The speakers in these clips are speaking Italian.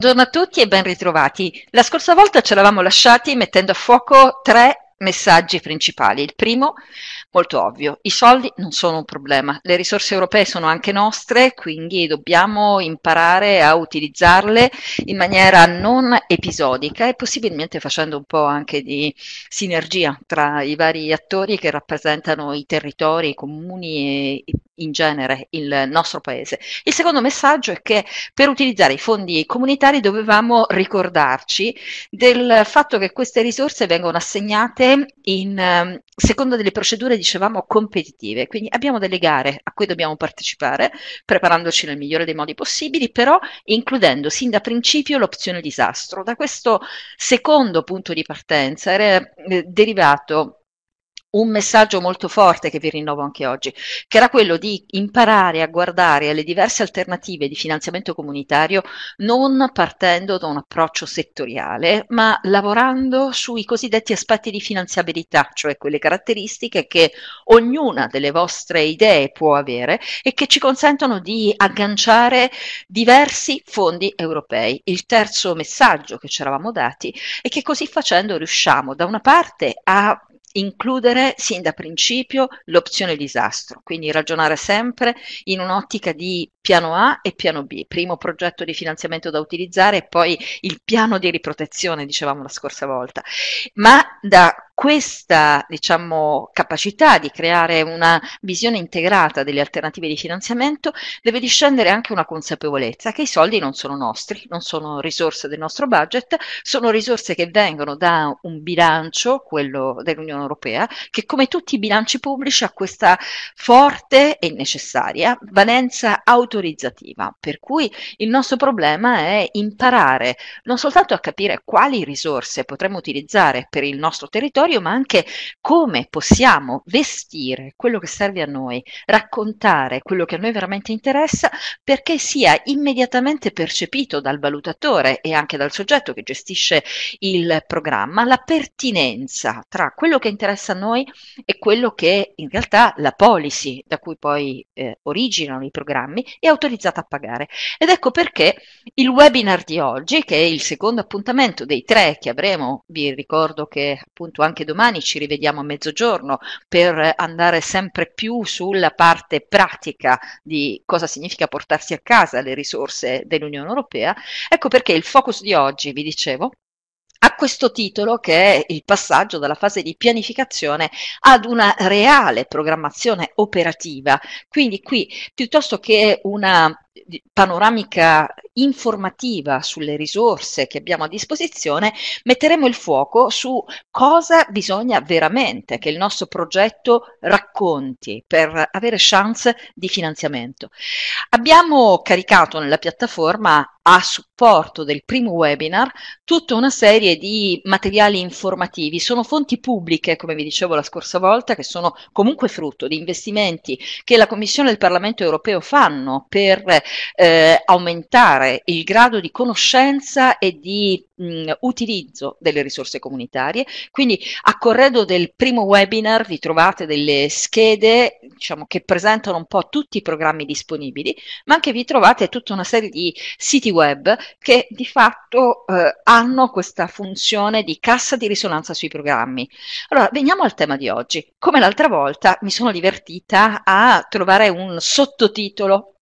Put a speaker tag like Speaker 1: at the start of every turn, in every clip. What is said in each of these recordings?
Speaker 1: Buongiorno a tutti e ben ritrovati. La scorsa volta ce l'avamo lasciati mettendo a fuoco tre messaggi principali. Il primo, molto ovvio, i soldi non sono un problema, le risorse europee sono anche nostre, quindi dobbiamo imparare a utilizzarle in maniera non episodica e possibilmente facendo un po' anche di sinergia tra i vari attori che rappresentano i territori, i comuni e in genere il nostro paese. Il secondo messaggio è che per utilizzare i fondi comunitari dovevamo ricordarci del fatto che queste risorse vengono assegnate in, ehm, secondo delle procedure, dicevamo, competitive, quindi abbiamo delle gare a cui dobbiamo partecipare, preparandoci nel migliore dei modi possibili, però includendo sin da principio l'opzione disastro. Da questo secondo punto di partenza era eh, derivato un messaggio molto forte che vi rinnovo anche oggi, che era quello di imparare a guardare alle diverse alternative di finanziamento comunitario non partendo da un approccio settoriale, ma lavorando sui cosiddetti aspetti di finanziabilità, cioè quelle caratteristiche che ognuna delle vostre idee può avere e che ci consentono di agganciare diversi fondi europei. Il terzo messaggio che ci eravamo dati è che così facendo riusciamo da una parte a includere sin da principio l'opzione disastro, quindi ragionare sempre in un'ottica di piano A e piano B, primo progetto di finanziamento da utilizzare e poi il piano di riprotezione, dicevamo la scorsa volta, ma da questa diciamo, capacità di creare una visione integrata delle alternative di finanziamento deve discendere anche una consapevolezza che i soldi non sono nostri, non sono risorse del nostro budget, sono risorse che vengono da un bilancio, quello dell'Unione Europea, che come tutti i bilanci pubblici ha questa forte e necessaria valenza autorizzativa. Per cui il nostro problema è imparare non soltanto a capire quali risorse potremmo utilizzare per il nostro territorio, territorio, ma anche come possiamo vestire quello che serve a noi, raccontare quello che a noi veramente interessa, perché sia immediatamente percepito dal valutatore e anche dal soggetto che gestisce il programma la pertinenza tra quello che interessa a noi e quello che in realtà la policy da cui poi eh, originano i programmi è autorizzata a pagare. Ed ecco perché il webinar di oggi, che è il secondo appuntamento dei tre che avremo, vi ricordo che appunto anche anche domani ci rivediamo a mezzogiorno per andare sempre più sulla parte pratica di cosa significa portarsi a casa le risorse dell'Unione Europea. Ecco perché il focus di oggi, vi dicevo, ha questo titolo che è il passaggio dalla fase di pianificazione ad una reale programmazione operativa. Quindi qui piuttosto che una panoramica informativa sulle risorse che abbiamo a disposizione, metteremo il fuoco su cosa bisogna veramente che il nostro progetto racconti per avere chance di finanziamento. Abbiamo caricato nella piattaforma a supporto del primo webinar tutta una serie di materiali informativi. Sono fonti pubbliche, come vi dicevo la scorsa volta, che sono comunque frutto di investimenti che la Commissione e il Parlamento europeo fanno per eh, aumentare il grado di conoscenza e di mh, mm, utilizzo delle risorse comunitarie. Quindi a corredo del primo webinar vi trovate delle schede diciamo, che presentano un po' tutti i programmi disponibili, ma anche vi trovate tutta una serie di siti web che di fatto eh, hanno questa funzione di cassa di risonanza sui programmi. Allora, veniamo al tema di oggi. Come l'altra volta mi sono divertita a trovare un sottotitolo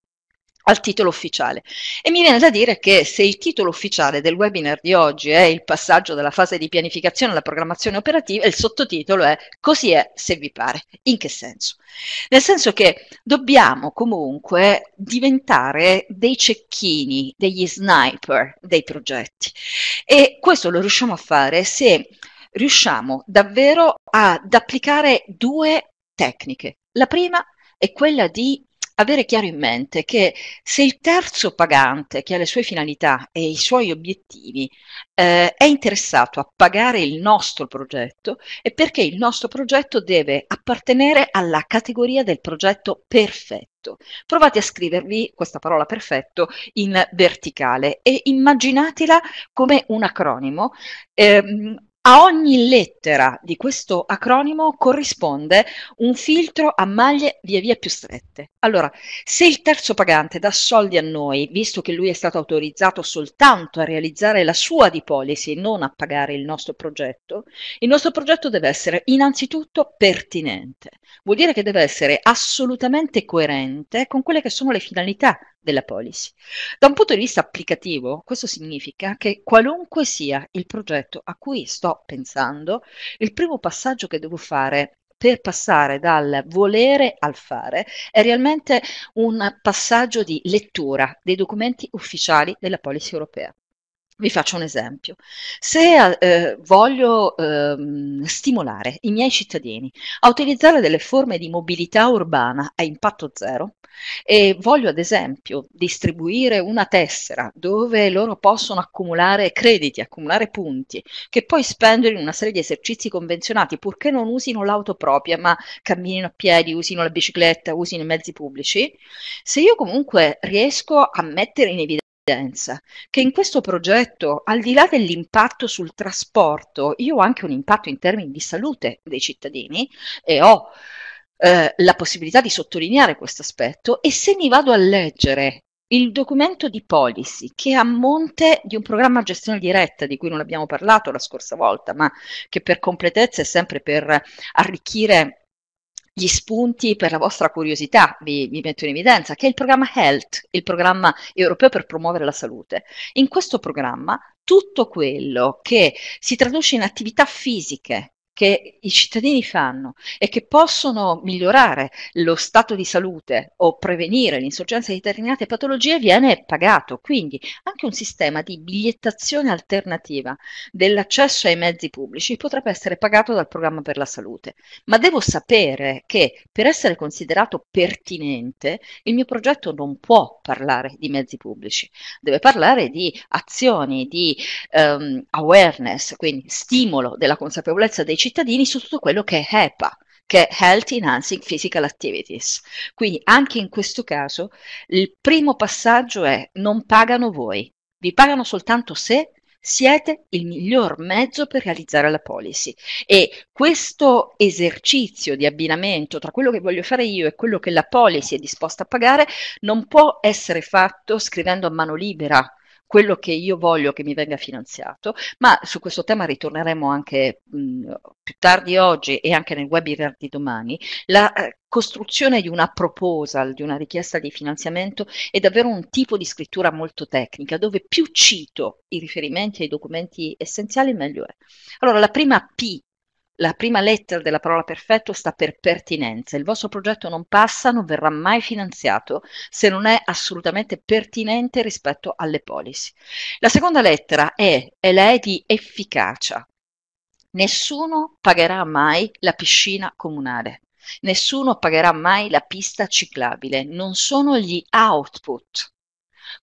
Speaker 1: al titolo ufficiale. E mi viene da dire che se il titolo ufficiale del webinar di oggi è il passaggio dalla fase di pianificazione alla programmazione operativa, il sottotitolo è Così è se vi pare. In che senso? Nel senso che dobbiamo comunque diventare dei cecchini, degli sniper dei progetti. E questo lo riusciamo a fare se riusciamo davvero ad applicare due tecniche. La prima è quella di avere chiaro in mente che se il terzo pagante, che ha le sue finalità e i suoi obiettivi, eh, è interessato a pagare il nostro progetto, è perché il nostro progetto deve appartenere alla categoria del progetto perfetto. Provate a scrivervi questa parola perfetto in verticale e immaginatela come un acronimo. Ehm, a ogni lettera di questo acronimo corrisponde un filtro a maglie via via più strette. Allora, se il terzo pagante dà soldi a noi, visto che lui è stato autorizzato soltanto a realizzare la sua di policy e non a pagare il nostro progetto, il nostro progetto deve essere innanzitutto pertinente. Vuol dire che deve essere assolutamente coerente con quelle che sono le finalità della policy. Da un punto di vista applicativo, questo significa che qualunque sia il progetto a cui sto pensando, il primo passaggio che devo fare per passare dal volere al fare è realmente un passaggio di lettura dei documenti ufficiali della policy europea. Vi faccio un esempio. Se eh, voglio eh, stimolare i miei cittadini a utilizzare delle forme di mobilità urbana a impatto zero e voglio ad esempio distribuire una tessera dove loro possono accumulare crediti, accumulare punti, che poi spendono in una serie di esercizi convenzionati, purché non usino l'auto propria, ma camminino a piedi, usino la bicicletta, usino i mezzi pubblici, se io comunque riesco a mettere in evidenza che in questo progetto, al di là dell'impatto sul trasporto, io ho anche un impatto in termini di salute dei cittadini e ho eh, la possibilità di sottolineare questo aspetto e se mi vado a leggere il documento di policy che è a monte di un programma gestione diretta di cui non abbiamo parlato la scorsa volta, ma che per completezza è sempre per arricchire gli spunti per la vostra curiosità, vi, vi, metto in evidenza, che è il programma Health, il programma europeo per promuovere la salute. In questo programma tutto quello che si traduce in attività fisiche che i cittadini fanno e che possono migliorare lo stato di salute o prevenire l'insorgenza di determinate patologie viene pagato. Quindi anche un sistema di bigliettazione alternativa dell'accesso ai mezzi pubblici potrebbe essere pagato dal programma per la salute. Ma devo sapere che per essere considerato pertinente il mio progetto non può parlare di mezzi pubblici, deve parlare di azioni, di um, awareness, quindi stimolo della consapevolezza dei cittadini cittadini su tutto quello che è HEPA che è Health Enhancing Physical Activities. Quindi anche in questo caso il primo passaggio è non pagano voi, vi pagano soltanto se siete il miglior mezzo per realizzare la policy e questo esercizio di abbinamento tra quello che voglio fare io e quello che la policy è disposta a pagare non può essere fatto scrivendo a mano libera quello che io voglio che mi venga finanziato, ma su questo tema ritorneremo anche mh, più tardi oggi e anche nel webinar di domani, la eh, costruzione di una proposal, di una richiesta di finanziamento è davvero un tipo di scrittura molto tecnica, dove più cito i riferimenti ai documenti essenziali meglio è. Allora, la prima P la prima lettera della parola perfetto sta per pertinenza. Il vostro progetto non passa, non verrà mai finanziato se non è assolutamente pertinente rispetto alle policy. La seconda lettera è, è la E di efficacia. Nessuno pagherà mai la piscina comunale. Nessuno pagherà mai la pista ciclabile, non sono gli output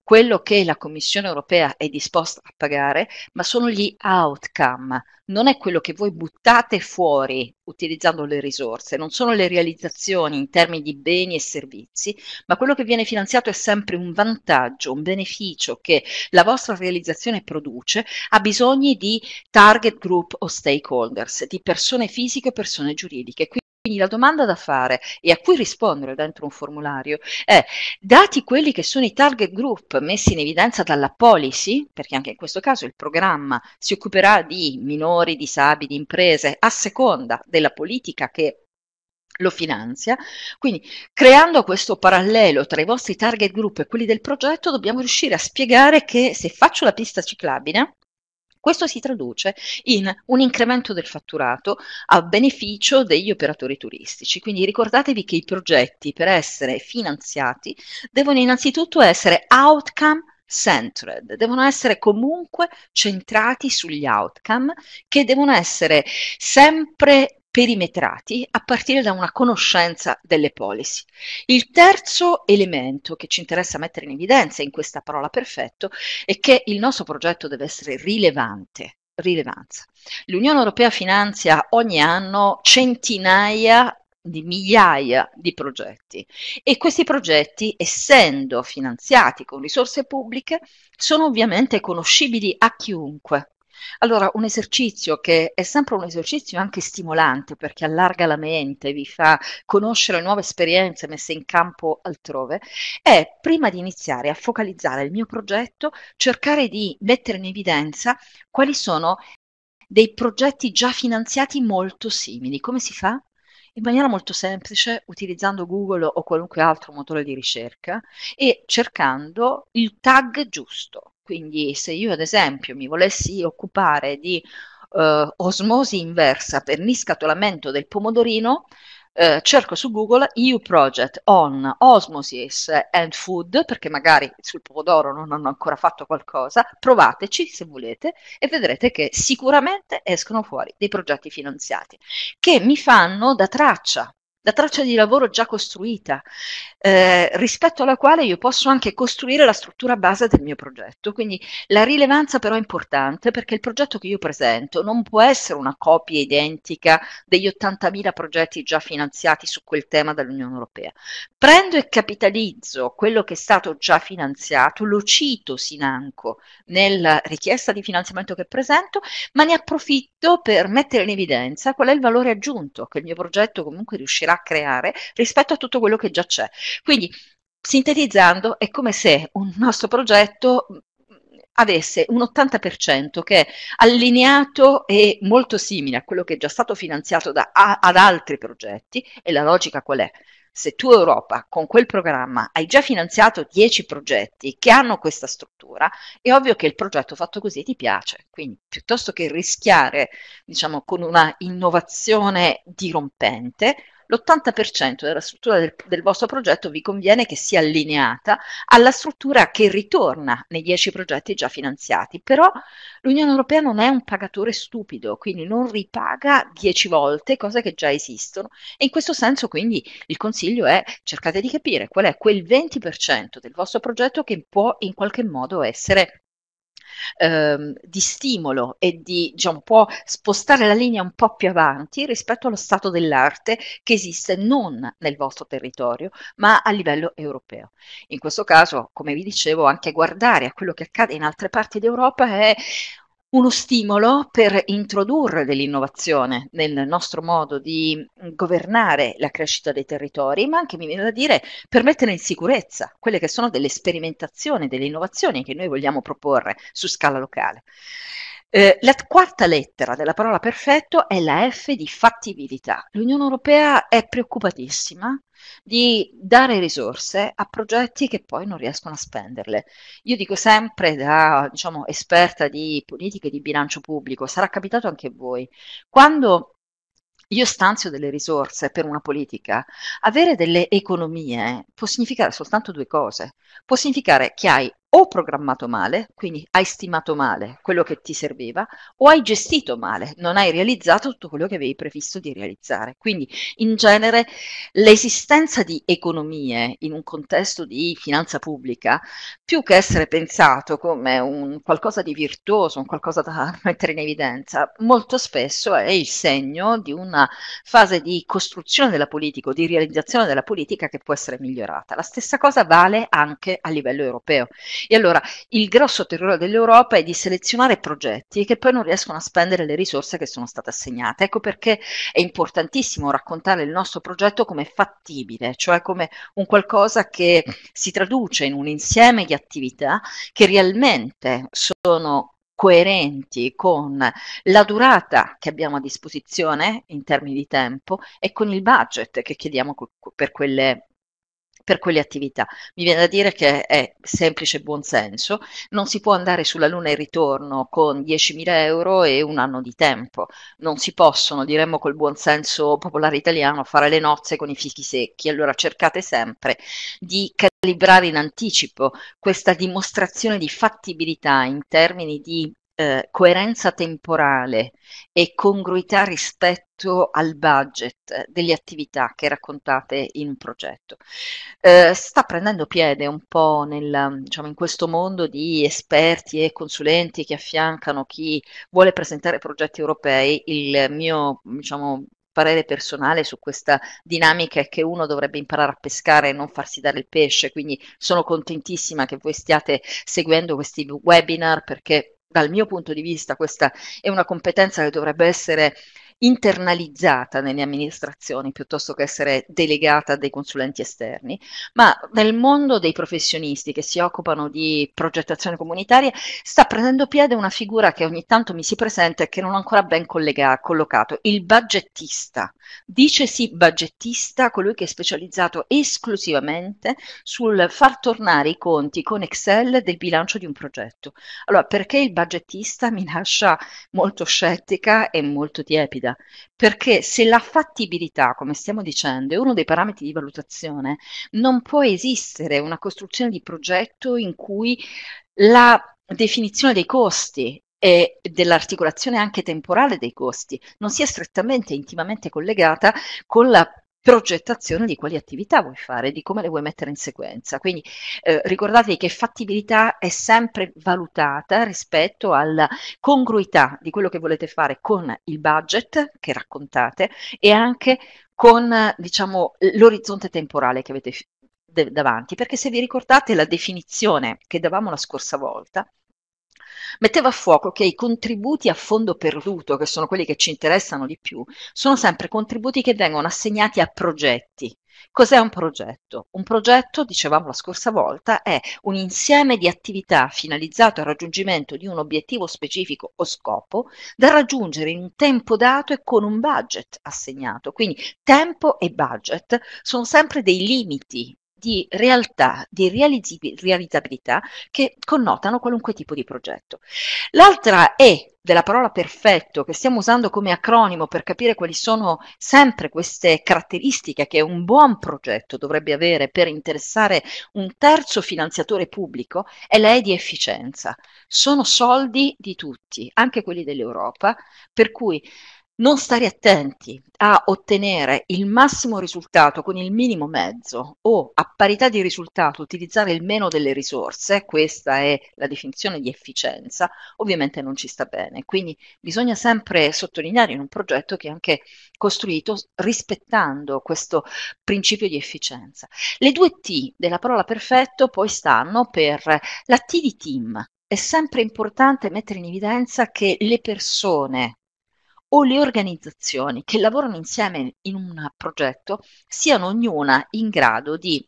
Speaker 1: quello che la Commissione europea è disposta a pagare, ma sono gli outcome, non è quello che voi buttate fuori utilizzando le risorse, non sono le realizzazioni in termini di beni e servizi, ma quello che viene finanziato è sempre un vantaggio, un beneficio che la vostra realizzazione produce a bisogni di target group o stakeholders, di persone fisiche o persone giuridiche. Quindi la domanda da fare e a cui rispondere dentro un formulario è, dati quelli che sono i target group messi in evidenza dalla policy, perché anche in questo caso il programma si occuperà di minori, disabili, imprese, a seconda della politica che lo finanzia, quindi creando questo parallelo tra i vostri target group e quelli del progetto dobbiamo riuscire a spiegare che se faccio la pista ciclabile, questo si traduce in un incremento del fatturato a beneficio degli operatori turistici. Quindi ricordatevi che i progetti per essere finanziati devono innanzitutto essere outcome centered, devono essere comunque centrati sugli outcome che devono essere sempre perimetrati a partire da una conoscenza delle policy. Il terzo elemento che ci interessa mettere in evidenza in questa parola perfetto è che il nostro progetto deve essere rilevante, rilevanza. L'Unione Europea finanzia ogni anno centinaia di migliaia di progetti e questi progetti, essendo finanziati con risorse pubbliche, sono ovviamente conoscibili a chiunque. Allora, un esercizio che è sempre un esercizio anche stimolante perché allarga la mente, vi fa conoscere nuove esperienze messe in campo altrove, è prima di iniziare a focalizzare il mio progetto, cercare di mettere in evidenza quali sono dei progetti già finanziati molto simili. Come si fa? in maniera molto semplice utilizzando Google o qualunque altro motore di ricerca e cercando il tag giusto. Quindi se io ad esempio mi volessi occupare di eh, osmosi inversa per niscatolamento del pomodorino, eh, cerco su Google EU Project on Osmosis and Food, perché magari sul pomodoro non hanno ancora fatto qualcosa, provateci se volete e vedrete che sicuramente escono fuori dei progetti finanziati che mi fanno da traccia la traccia di lavoro già costruita, eh, rispetto alla quale io posso anche costruire la struttura base del mio progetto. Quindi la rilevanza però è importante perché il progetto che io presento non può essere una copia identica degli 80.000 progetti già finanziati su quel tema dall'Unione Europea. Prendo e capitalizzo quello che è stato già finanziato, lo cito Sinanco nella richiesta di finanziamento che presento, ma ne approfitto per mettere in evidenza qual è il valore aggiunto che il mio progetto comunque riuscirà creare rispetto a tutto quello che già c'è. Quindi, sintetizzando, è come se un nostro progetto mm, avesse un 80% che è allineato e molto simile a quello che è già stato finanziato da, a, ad altri progetti. E la logica qual è? Se tu Europa con quel programma hai già finanziato 10 progetti che hanno questa struttura, è ovvio che il progetto fatto così ti piace. Quindi piuttosto che rischiare, diciamo, con una innovazione dirompente, l'80% della struttura del, del, vostro progetto vi conviene che sia allineata alla struttura che ritorna nei 10 progetti già finanziati, però l'Unione Europea non è un pagatore stupido, quindi non ripaga 10 volte cose che già esistono e in questo senso quindi il consiglio è cercate di capire qual è quel 20% del vostro progetto che può in qualche modo essere eh, di stimolo e di un diciamo, po' spostare la linea un po' più avanti rispetto allo stato dell'arte che esiste non nel vostro territorio ma a livello europeo. In questo caso, come vi dicevo, anche guardare a quello che accade in altre parti d'Europa è uno stimolo per introdurre dell'innovazione nel nostro modo di governare la crescita dei territori, ma anche, mi viene da dire, per mettere in sicurezza quelle che sono delle sperimentazioni, delle innovazioni che noi vogliamo proporre su scala locale. Eh, la quarta lettera della parola perfetto è la F di fattibilità. L'Unione Europea è preoccupatissima di dare risorse a progetti che poi non riescono a spenderle. Io dico sempre da diciamo, esperta di politiche di bilancio pubblico, sarà capitato anche a voi, quando io stanzio delle risorse per una politica, avere delle economie può significare soltanto due cose. Può significare che hai o programmato male, quindi hai stimato male quello che ti serviva, o hai gestito male, non hai realizzato tutto quello che avevi previsto di realizzare. Quindi in genere l'esistenza di economie in un contesto di finanza pubblica, più che essere pensato come un qualcosa di virtuoso, un qualcosa da mettere in evidenza, molto spesso è il segno di una fase di costruzione della politica o di realizzazione della politica che può essere migliorata. La stessa cosa vale anche a livello europeo. E allora il grosso terrore dell'Europa è di selezionare progetti che poi non riescono a spendere le risorse che sono state assegnate. Ecco perché è importantissimo raccontare il nostro progetto come fattibile, cioè come un qualcosa che si traduce in un insieme di attività che realmente sono coerenti con la durata che abbiamo a disposizione in termini di tempo e con il budget che chiediamo per quelle per quelle attività. Mi viene da dire che è semplice buonsenso, non si può andare sulla Luna e ritorno con 10.000 euro e un anno di tempo, non si possono, diremmo col buonsenso popolare italiano, fare le nozze con i fichi secchi, allora cercate sempre di calibrare in anticipo questa dimostrazione di fattibilità in termini di eh, coerenza temporale e congruità rispetto al budget eh, delle attività che raccontate in un progetto. Eh, sta prendendo piede un po' nel, diciamo, in questo mondo di esperti e consulenti che affiancano chi vuole presentare progetti europei, il mio diciamo, parere personale su questa dinamica è che uno dovrebbe imparare a pescare e non farsi dare il pesce, quindi sono contentissima che voi stiate seguendo questi webinar perché dal mio punto di vista questa è una competenza che dovrebbe essere internalizzata nelle amministrazioni piuttosto che essere delegata a dei consulenti esterni, ma nel mondo dei professionisti che si occupano di progettazione comunitaria sta prendendo piede una figura che ogni tanto mi si presenta e che non ho ancora ben collega- collocato, il budgetista. sì budgetista, colui che è specializzato esclusivamente sul far tornare i conti con Excel del bilancio di un progetto. Allora, perché il budgetista mi lascia molto scettica e molto tiepida? guida, perché se la fattibilità, come stiamo dicendo, è uno dei parametri di valutazione, non può esistere una costruzione di progetto in cui la definizione dei costi e dell'articolazione anche temporale dei costi non sia strettamente intimamente collegata con la progettazione di quali attività vuoi fare, di come le vuoi mettere in sequenza. Quindi eh, ricordatevi che fattibilità è sempre valutata rispetto alla congruità di quello che volete fare con il budget che raccontate e anche con diciamo, l'orizzonte temporale che avete davanti, perché se vi ricordate la definizione che davamo la scorsa volta, metteva a fuoco che i contributi a fondo perduto, che sono quelli che ci interessano di più, sono sempre contributi che vengono assegnati a progetti. Cos'è un progetto? Un progetto, dicevamo la scorsa volta, è un insieme di attività finalizzato al raggiungimento di un obiettivo specifico o scopo da raggiungere in un tempo dato e con un budget assegnato. Quindi tempo e budget sono sempre dei limiti di realtà, di realizzabilità che connotano qualunque tipo di progetto. L'altra E della parola perfetto che stiamo usando come acronimo per capire quali sono sempre queste caratteristiche che un buon progetto dovrebbe avere per interessare un terzo finanziatore pubblico è la E di efficienza. Sono soldi di tutti, anche quelli dell'Europa, per cui non stare attenti a ottenere il massimo risultato con il minimo mezzo o a parità di risultato utilizzare il meno delle risorse, questa è la definizione di efficienza, ovviamente non ci sta bene. Quindi bisogna sempre sottolineare in un progetto che è anche costruito rispettando questo principio di efficienza. Le due T della parola perfetto poi stanno per la T di team, è sempre importante mettere in evidenza che le persone o le organizzazioni che lavorano insieme in un progetto siano ognuna in grado di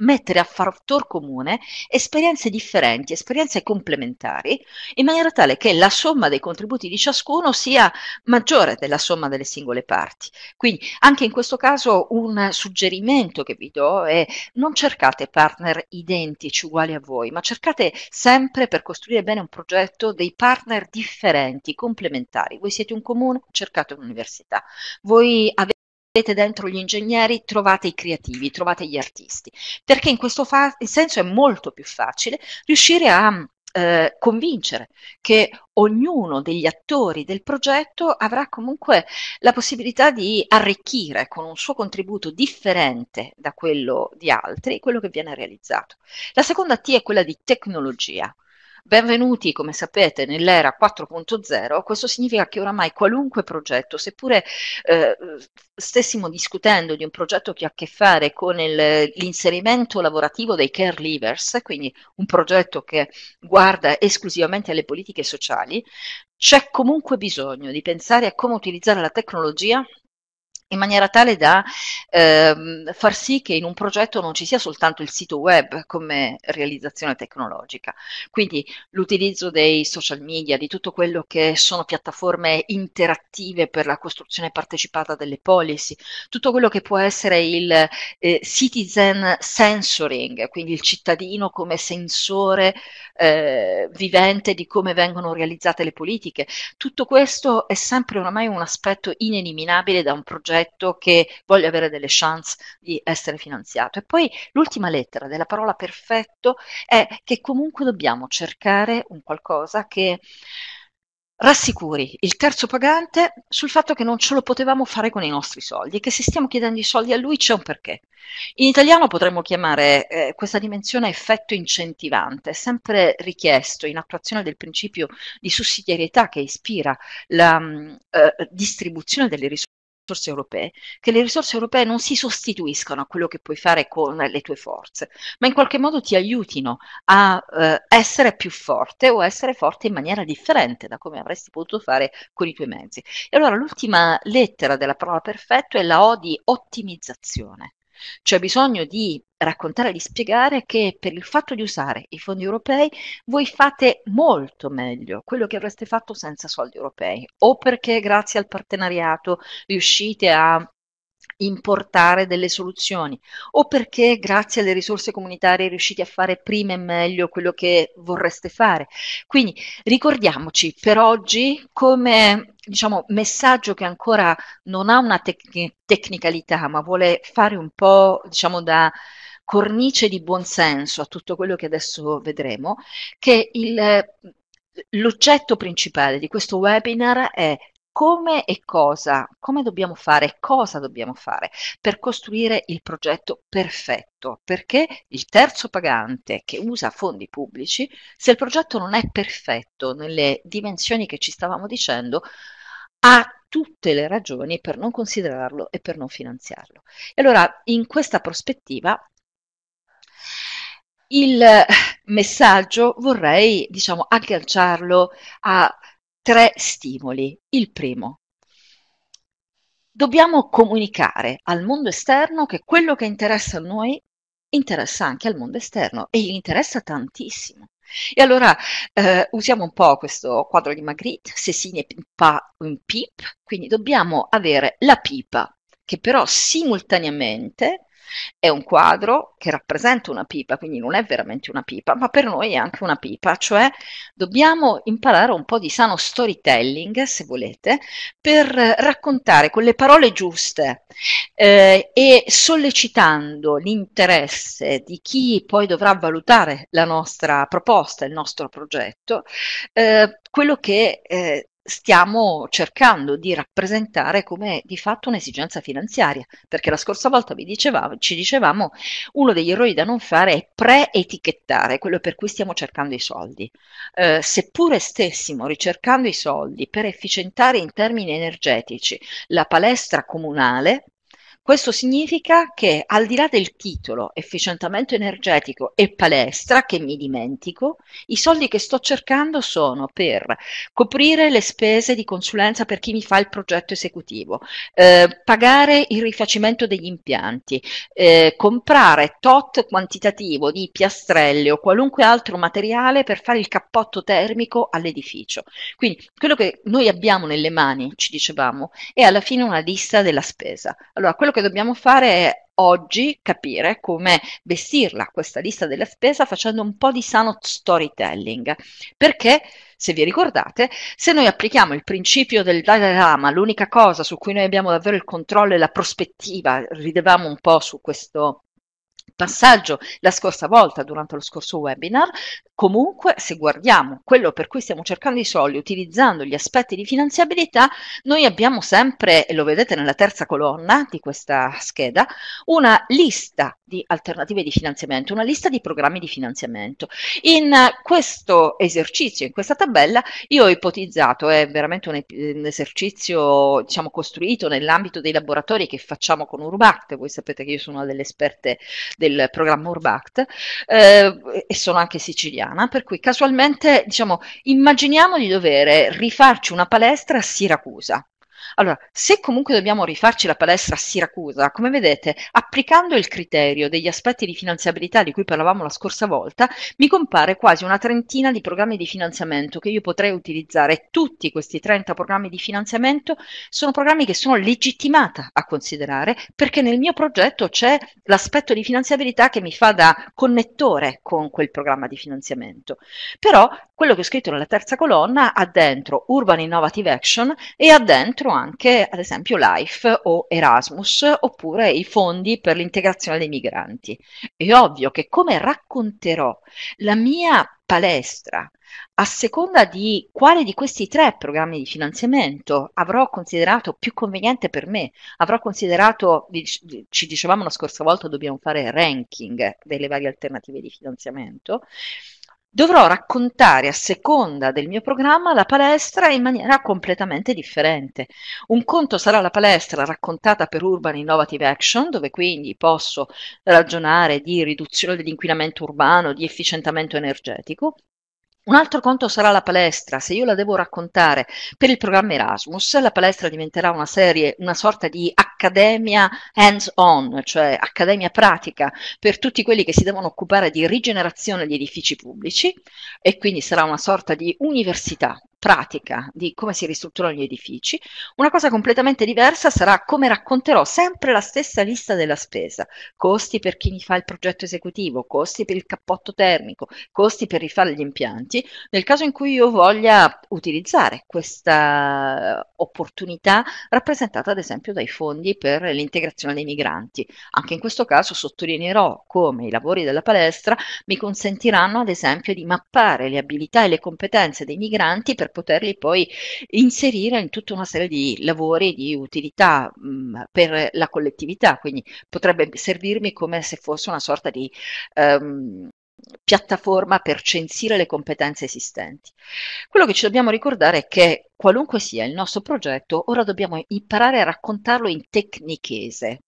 Speaker 1: mettere a fattor comune esperienze differenti, esperienze complementari, in maniera tale che la somma dei contributi di ciascuno sia maggiore della somma delle singole parti. Quindi anche in questo caso un suggerimento che vi do è non cercate partner identici uguali a voi, ma cercate sempre per costruire bene un progetto dei partner differenti, complementari. Voi siete un comune, cercate un'università. Voi avete avete dentro gli ingegneri, trovate i creativi, trovate gli artisti, perché in questo fa- senso è molto più facile riuscire a mm, eh, convincere che ognuno degli attori del progetto avrà comunque la possibilità di arricchire con un suo contributo differente da quello di altri quello che viene realizzato. La seconda T è quella di tecnologia. Benvenuti, come sapete, nell'era 4.0, questo significa che oramai qualunque progetto, seppure eh, stessimo discutendo di un progetto che ha a che fare con il, l'inserimento lavorativo dei care leavers, quindi un progetto che guarda esclusivamente alle politiche sociali, c'è comunque bisogno di pensare a come utilizzare la tecnologia in maniera tale da ehm, far sì che in un progetto non ci sia soltanto il sito web come realizzazione tecnologica. Quindi l'utilizzo dei social media, di tutto quello che sono piattaforme interattive per la costruzione partecipata delle policy, tutto quello che può essere il eh, citizen censoring, quindi il cittadino come sensore eh, vivente di come vengono realizzate le politiche, tutto questo è sempre ormai un aspetto ineliminabile da un progetto progetto che voglia avere delle chance di essere finanziato. E poi l'ultima lettera della parola perfetto è che comunque dobbiamo cercare un qualcosa che rassicuri il terzo pagante sul fatto che non ce lo potevamo fare con i nostri soldi e che se stiamo chiedendo i soldi a lui c'è un perché. In italiano potremmo chiamare eh, questa dimensione effetto incentivante, sempre richiesto in attuazione del principio di sussidiarietà che ispira la mh, mm, eh, distribuzione delle risorse risorse europee, che le risorse europee non si sostituiscano a quello che puoi fare con le tue forze, ma in qualche modo ti aiutino a eh, essere più forte o essere forte in maniera differente da come avresti potuto fare con i tuoi mezzi. E allora l'ultima lettera della parola perfetto è la O di ottimizzazione. C'è bisogno di raccontare e di spiegare che per il fatto di usare i fondi europei voi fate molto meglio quello che avreste fatto senza soldi europei o perché grazie al partenariato riuscite a importare delle soluzioni o perché grazie alle risorse comunitarie riuscite a fare prima e meglio quello che vorreste fare. Quindi ricordiamoci per oggi come diciamo, messaggio che ancora non ha una tec- tecnicalità, ma vuole fare un po' diciamo, da cornice di buonsenso a tutto quello che adesso vedremo, che il, l'oggetto principale di questo webinar è come e cosa, come dobbiamo fare e cosa dobbiamo fare per costruire il progetto perfetto, perché il terzo pagante che usa fondi pubblici, se il progetto non è perfetto nelle dimensioni che ci stavamo dicendo, ha tutte le ragioni per non considerarlo e per non finanziarlo. E allora, in questa prospettiva, il messaggio vorrei, diciamo, agganciarlo a tre stimoli. Il primo, dobbiamo comunicare al mondo esterno che quello che interessa a noi interessa anche al mondo esterno e gli interessa tantissimo. E allora eh, usiamo un po' questo quadro di Magritte, se si ne pa un pip, quindi dobbiamo avere la pipa che però simultaneamente è un quadro che rappresenta una pipa, quindi non è veramente una pipa, ma per noi è anche una pipa, cioè dobbiamo imparare un po' di sano storytelling, se volete, per raccontare con le parole giuste eh, e sollecitando l'interesse di chi poi dovrà valutare la nostra proposta, il nostro progetto, eh, quello che eh, stiamo cercando di rappresentare come di fatto un'esigenza finanziaria, perché la scorsa volta dicevamo, ci dicevamo uno degli errori da non fare è pre-etichettare quello per cui stiamo cercando i soldi. Eh, seppure stessimo ricercando i soldi per efficientare in termini energetici la palestra comunale, questo significa che al di là del titolo efficientamento energetico e palestra, che mi dimentico, i soldi che sto cercando sono per coprire le spese di consulenza per chi mi fa il progetto esecutivo, eh, pagare il rifacimento degli impianti, eh, comprare tot quantitativo di piastrelle o qualunque altro materiale per fare il cappotto termico all'edificio. Quindi quello che noi abbiamo nelle mani, ci dicevamo, è alla fine una lista della spesa. Allora, quello quello che dobbiamo fare è oggi capire come vestirla questa lista della spesa facendo un po' di sano storytelling. Perché, se vi ricordate, se noi applichiamo il principio del Dalai Lama, l'unica cosa su cui noi abbiamo davvero il controllo è la prospettiva, ridevamo un po' su questo passaggio la scorsa volta durante lo scorso webinar, comunque se guardiamo quello per cui stiamo cercando i soldi utilizzando gli aspetti di finanziabilità, noi abbiamo sempre, e lo vedete nella terza colonna di questa scheda, una lista di alternative di finanziamento, una lista di programmi di finanziamento. In questo esercizio, in questa tabella, io ho ipotizzato, è veramente un, un esercizio diciamo, costruito nell'ambito dei laboratori che facciamo con Urbact, voi sapete che io sono una delle esperte del del programma Urbact eh, e sono anche siciliana, per cui casualmente diciamo immaginiamo di dover rifarci una palestra a Siracusa. Allora, se comunque dobbiamo rifarci la palestra a Siracusa, come vedete, applicando il criterio degli aspetti di finanziabilità di cui parlavamo la scorsa volta, mi compare quasi una trentina di programmi di finanziamento che io potrei utilizzare. Tutti questi 30 programmi di finanziamento sono programmi che sono legittimata a considerare perché nel mio progetto c'è l'aspetto di finanziabilità che mi fa da connettore con quel programma di finanziamento. Però quello che ho scritto nella terza colonna ha dentro Urban Innovative Action e ha dentro anche ad esempio LIFE o Erasmus oppure i fondi per l'integrazione dei migranti. È ovvio che come racconterò la mia palestra, a seconda di quale di questi tre programmi di finanziamento avrò considerato più conveniente per me, avrò considerato, ci dicevamo la scorsa volta, dobbiamo fare ranking delle varie alternative di finanziamento, dovrò raccontare a seconda del mio programma la palestra in maniera completamente differente. Un conto sarà la palestra raccontata per Urban Innovative Action, dove quindi posso ragionare di riduzione dell'inquinamento urbano, di efficientamento energetico, un altro conto sarà la palestra, se io la devo raccontare per il programma Erasmus, la palestra diventerà una serie, una sorta di accademia hands-on, cioè accademia pratica per tutti quelli che si devono occupare di rigenerazione di edifici pubblici e quindi sarà una sorta di università pratica di come si ristrutturano gli edifici. Una cosa completamente diversa sarà come racconterò sempre la stessa lista della spesa, costi per chi mi fa il progetto esecutivo, costi per il cappotto termico, costi per rifare gli impianti, nel caso in cui io voglia utilizzare questa opportunità rappresentata ad esempio dai fondi per l'integrazione dei migranti. Anche in questo caso sottolineerò come i lavori della palestra mi consentiranno ad esempio di mappare le abilità e le competenze dei migranti per per poterli poi inserire in tutta una serie di lavori di utilità mh, mm, per la collettività, quindi potrebbe servirmi come se fosse una sorta di um, piattaforma per censire le competenze esistenti. Quello che ci dobbiamo ricordare è che qualunque sia il nostro progetto, ora dobbiamo imparare a raccontarlo in tecnichese.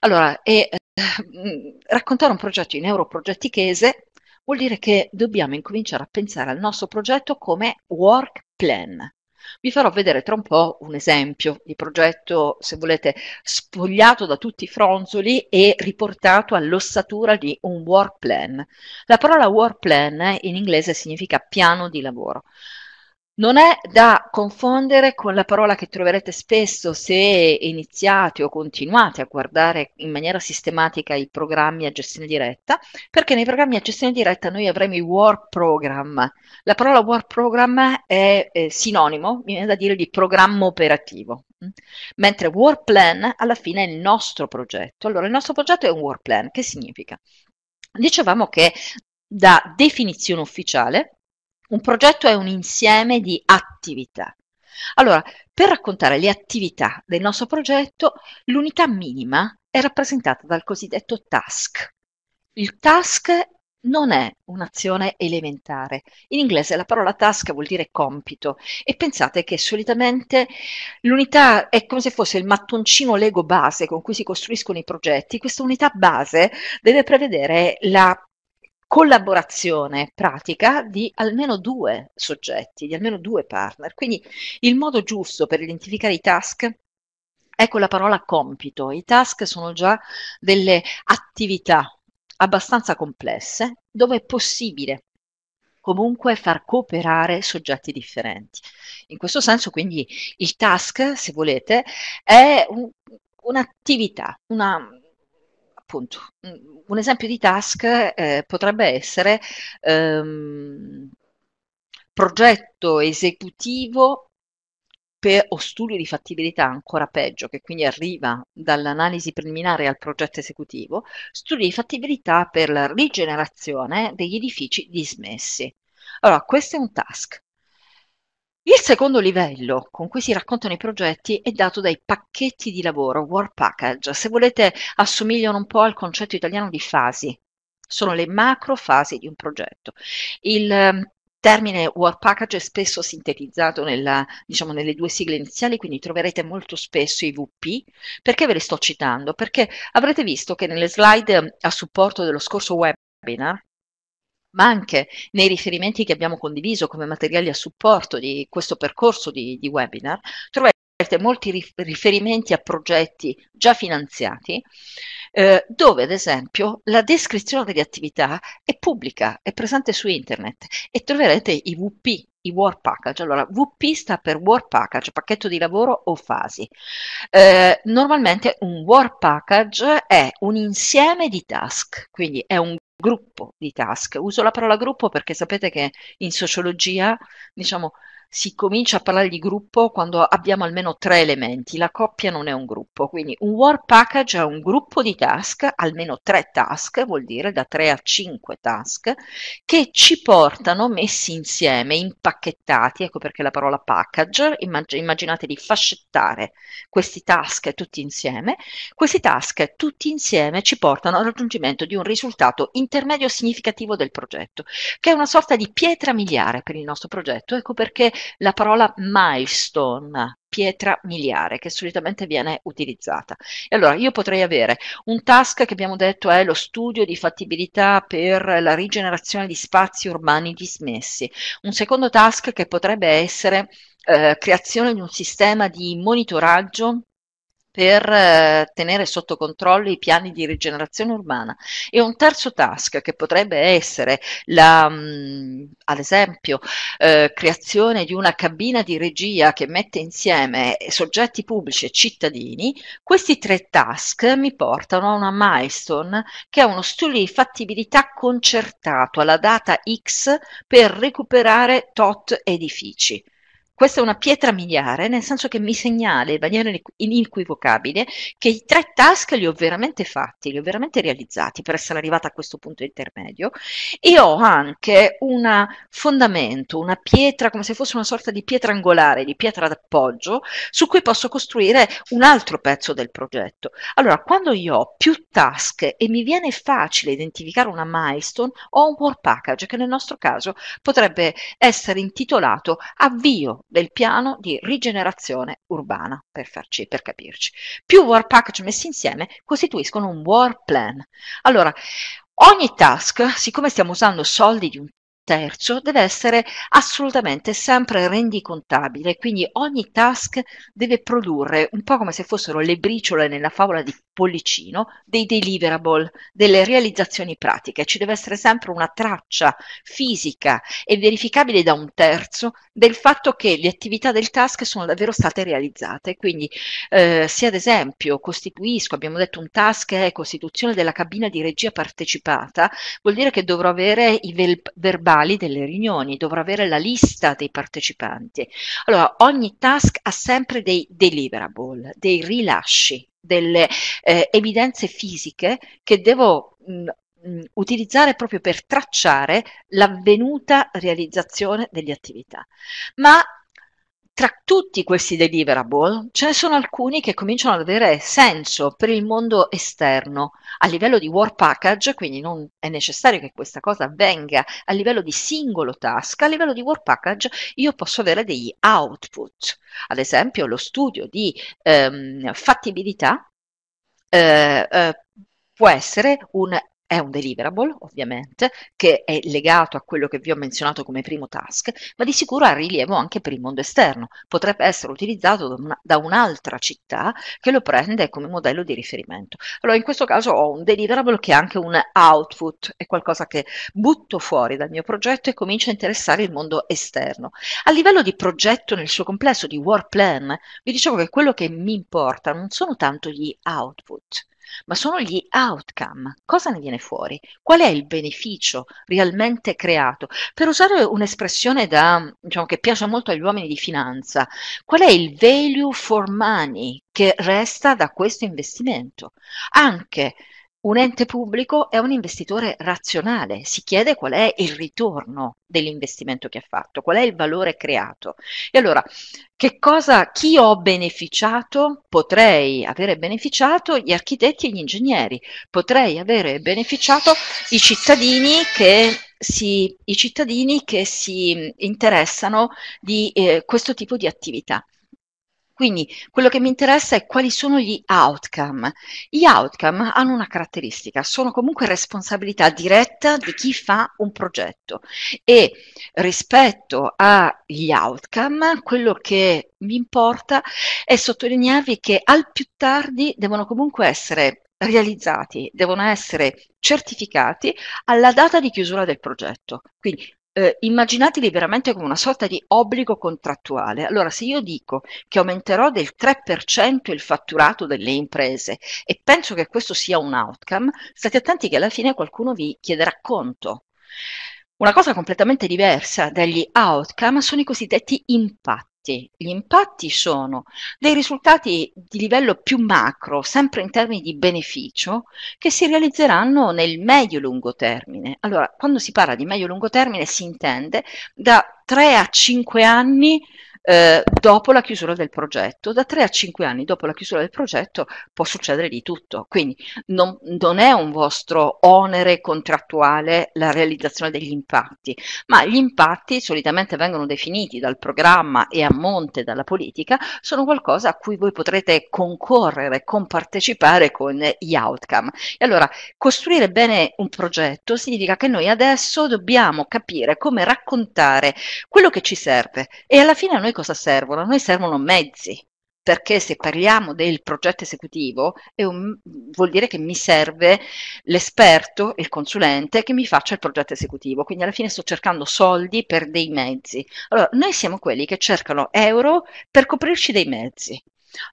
Speaker 1: Allora, e, eh, mm, raccontare un progetto in europrogettichese Vuol dire che dobbiamo incominciare a pensare al nostro progetto come work plan. Vi farò vedere tra un po' un esempio di progetto, se volete, spogliato da tutti i fronzoli e riportato all'ossatura di un work plan. La parola work plan in inglese significa piano di lavoro. Non è da confondere con la parola che troverete spesso se iniziate o continuate a guardare in maniera sistematica i programmi a gestione diretta, perché nei programmi a gestione diretta noi avremo i work program. La parola work program è eh, sinonimo, viene da dire, di programma operativo, mentre work plan alla fine è il nostro progetto. Allora, il nostro progetto è un work plan, che significa? Dicevamo che da definizione ufficiale un progetto è un insieme di attività. Allora, per raccontare le attività del nostro progetto, l'unità minima è rappresentata dal cosiddetto task. Il task non è un'azione elementare. In inglese la parola task vuol dire compito e pensate che solitamente l'unità è come se fosse il mattoncino Lego base con cui si costruiscono i progetti. Questa unità base deve prevedere la collaborazione pratica di almeno due soggetti, di almeno due partner. Quindi il modo giusto per identificare i task è con la parola compito. I task sono già delle attività abbastanza complesse dove è possibile comunque far cooperare soggetti differenti. In questo senso quindi il task, se volete, è un, un'attività, una, appunto, un esempio di task eh, potrebbe essere ehm, progetto esecutivo per, o studio di fattibilità, ancora peggio, che quindi arriva dall'analisi preliminare al progetto esecutivo, studio di fattibilità per la rigenerazione degli edifici dismessi. Allora, questo è un task. Il secondo livello con cui si raccontano i progetti è dato dai pacchetti di lavoro, Work Package. Se volete assomigliano un po' al concetto italiano di fasi. Sono le macro fasi di un progetto. Il ehm, termine work package è spesso sintetizzato nella, diciamo, nelle due sigle iniziali, quindi troverete molto spesso i VP. Perché ve le sto citando? Perché avrete visto che nelle slide a supporto dello scorso webinar ma anche nei riferimenti che abbiamo condiviso come materiali a supporto di questo percorso di, di webinar, troverete molti riferimenti a progetti già finanziati, eh, dove ad esempio la descrizione delle attività è pubblica, è presente su internet e troverete i VP, i Work Package. Allora, VP sta per Work Package, pacchetto di lavoro o fasi. Eh, normalmente un Work Package è un insieme di task, quindi è un gruppo di task. Uso la parola gruppo perché sapete che in sociologia, diciamo, si comincia a parlare di gruppo quando abbiamo almeno tre elementi, la coppia non è un gruppo, quindi un work package è un gruppo di task, almeno tre task, vuol dire da tre a cinque task, che ci portano messi insieme, impacchettati, ecco perché la parola package, immag immaginate di fascettare questi task tutti insieme, questi task tutti insieme ci portano al raggiungimento di un risultato intermedio significativo del progetto, che è una sorta di pietra miliare per il nostro progetto, ecco perché la parola milestone, pietra miliare che solitamente viene utilizzata. E allora io potrei avere un task che abbiamo detto è lo studio di fattibilità per la rigenerazione di spazi urbani dismessi, un secondo task che potrebbe essere eh, creazione di un sistema di monitoraggio per eh, tenere sotto controllo i piani di rigenerazione urbana e un terzo task che potrebbe essere la, mm, ad esempio eh, creazione di una cabina di regia che mette insieme soggetti pubblici e cittadini, questi tre task mi portano a una milestone che è uno studio di fattibilità concertato alla data X per recuperare tot edifici. Questa è una pietra miliare, nel senso che mi segnala in maniera inequivocabile che i tre task li ho veramente fatti, li ho veramente realizzati per essere arrivata a questo punto intermedio e ho anche un fondamento, una pietra, come se fosse una sorta di pietra angolare, di pietra d'appoggio, su cui posso costruire un altro pezzo del progetto. Allora, quando io ho più task e mi viene facile identificare una milestone, ho un work package che nel nostro caso potrebbe essere intitolato avvio del piano di rigenerazione urbana, per, farci, per capirci. Più work package messi insieme costituiscono un work plan. Allora, ogni task, siccome stiamo usando soldi di un terzo deve essere assolutamente sempre rendicontabile, quindi ogni task deve produrre, un po' come se fossero le briciole nella favola di Pollicino, dei deliverable, delle realizzazioni pratiche. Ci deve essere sempre una traccia fisica e verificabile da un terzo del fatto che le attività del task sono davvero state realizzate. Quindi eh, se ad esempio costituisco, abbiamo detto un task è costituzione della cabina di regia partecipata, vuol dire che dovrò avere i verbali mentali delle riunioni, dovrà avere la lista dei partecipanti. Allora, ogni task ha sempre dei deliverable, dei rilasci, delle eh, evidenze fisiche che devo mh, mm, mm, utilizzare proprio per tracciare l'avvenuta realizzazione delle attività. Ma tra tutti questi deliverable ce ne sono alcuni che cominciano ad avere senso per il mondo esterno. A livello di work package, quindi non è necessario che questa cosa avvenga a livello di singolo task, a livello di work package io posso avere degli output, ad esempio lo studio di ehm, fattibilità. Eh, eh, può essere un è un deliverable, ovviamente, che è legato a quello che vi ho menzionato come primo task, ma di sicuro ha rilievo anche per il mondo esterno. Potrebbe essere utilizzato da, una, da un'altra città che lo prende come modello di riferimento. Allora, in questo caso ho un deliverable che è anche un output, è qualcosa che butto fuori dal mio progetto e comincia a interessare il mondo esterno. A livello di progetto nel suo complesso, di work plan, vi dicevo che quello che mi importa non sono tanto gli output, ma sono gli outcome. Cosa ne viene fuori? Qual è il beneficio realmente creato? Per usare un'espressione da, diciamo, che piace molto agli uomini di finanza, qual è il value for money che resta da questo investimento? Anche un ente pubblico è un investitore razionale, si chiede qual è il ritorno dell'investimento che ha fatto, qual è il valore creato. E allora, che cosa, chi ho beneficiato? Potrei avere beneficiato gli architetti e gli ingegneri, potrei avere beneficiato i cittadini che si, i cittadini che si interessano di eh, questo tipo di attività. Quindi quello che mi interessa è quali sono gli outcome. Gli outcome hanno una caratteristica, sono comunque responsabilità diretta di chi fa un progetto e rispetto agli outcome quello che mi importa è sottolinearvi che al più tardi devono comunque essere realizzati, devono essere certificati alla data di chiusura del progetto. Quindi eh, immaginateli veramente come una sorta di obbligo contrattuale. Allora, se io dico che aumenterò del 3% il fatturato delle imprese e penso che questo sia un outcome, state attenti che alla fine qualcuno vi chiederà conto. Una cosa completamente diversa dagli outcome sono i cosiddetti impatti impatti? Gli impatti sono dei risultati di livello più macro, sempre in termini di beneficio, che si realizzeranno nel medio-lungo termine. Allora, quando si parla di medio-lungo termine si intende da 3 a 5 anni eh, dopo la chiusura del progetto. Da 3 a 5 anni dopo la chiusura del progetto può succedere di tutto, quindi non, non è un vostro onere contrattuale la realizzazione degli impatti, ma gli impatti solitamente vengono definiti dal programma e a monte dalla politica, sono qualcosa a cui voi potrete concorrere, compartecipare con gli outcome. E allora costruire bene un progetto significa che noi adesso dobbiamo capire come raccontare quello che ci serve e alla fine a noi cosa servono? A noi servono mezzi, perché se parliamo del progetto esecutivo un, vuol dire che mi serve l'esperto, il consulente che mi faccia il progetto esecutivo, quindi alla fine sto cercando soldi per dei mezzi. Allora, noi siamo quelli che cercano euro per coprirci dei mezzi.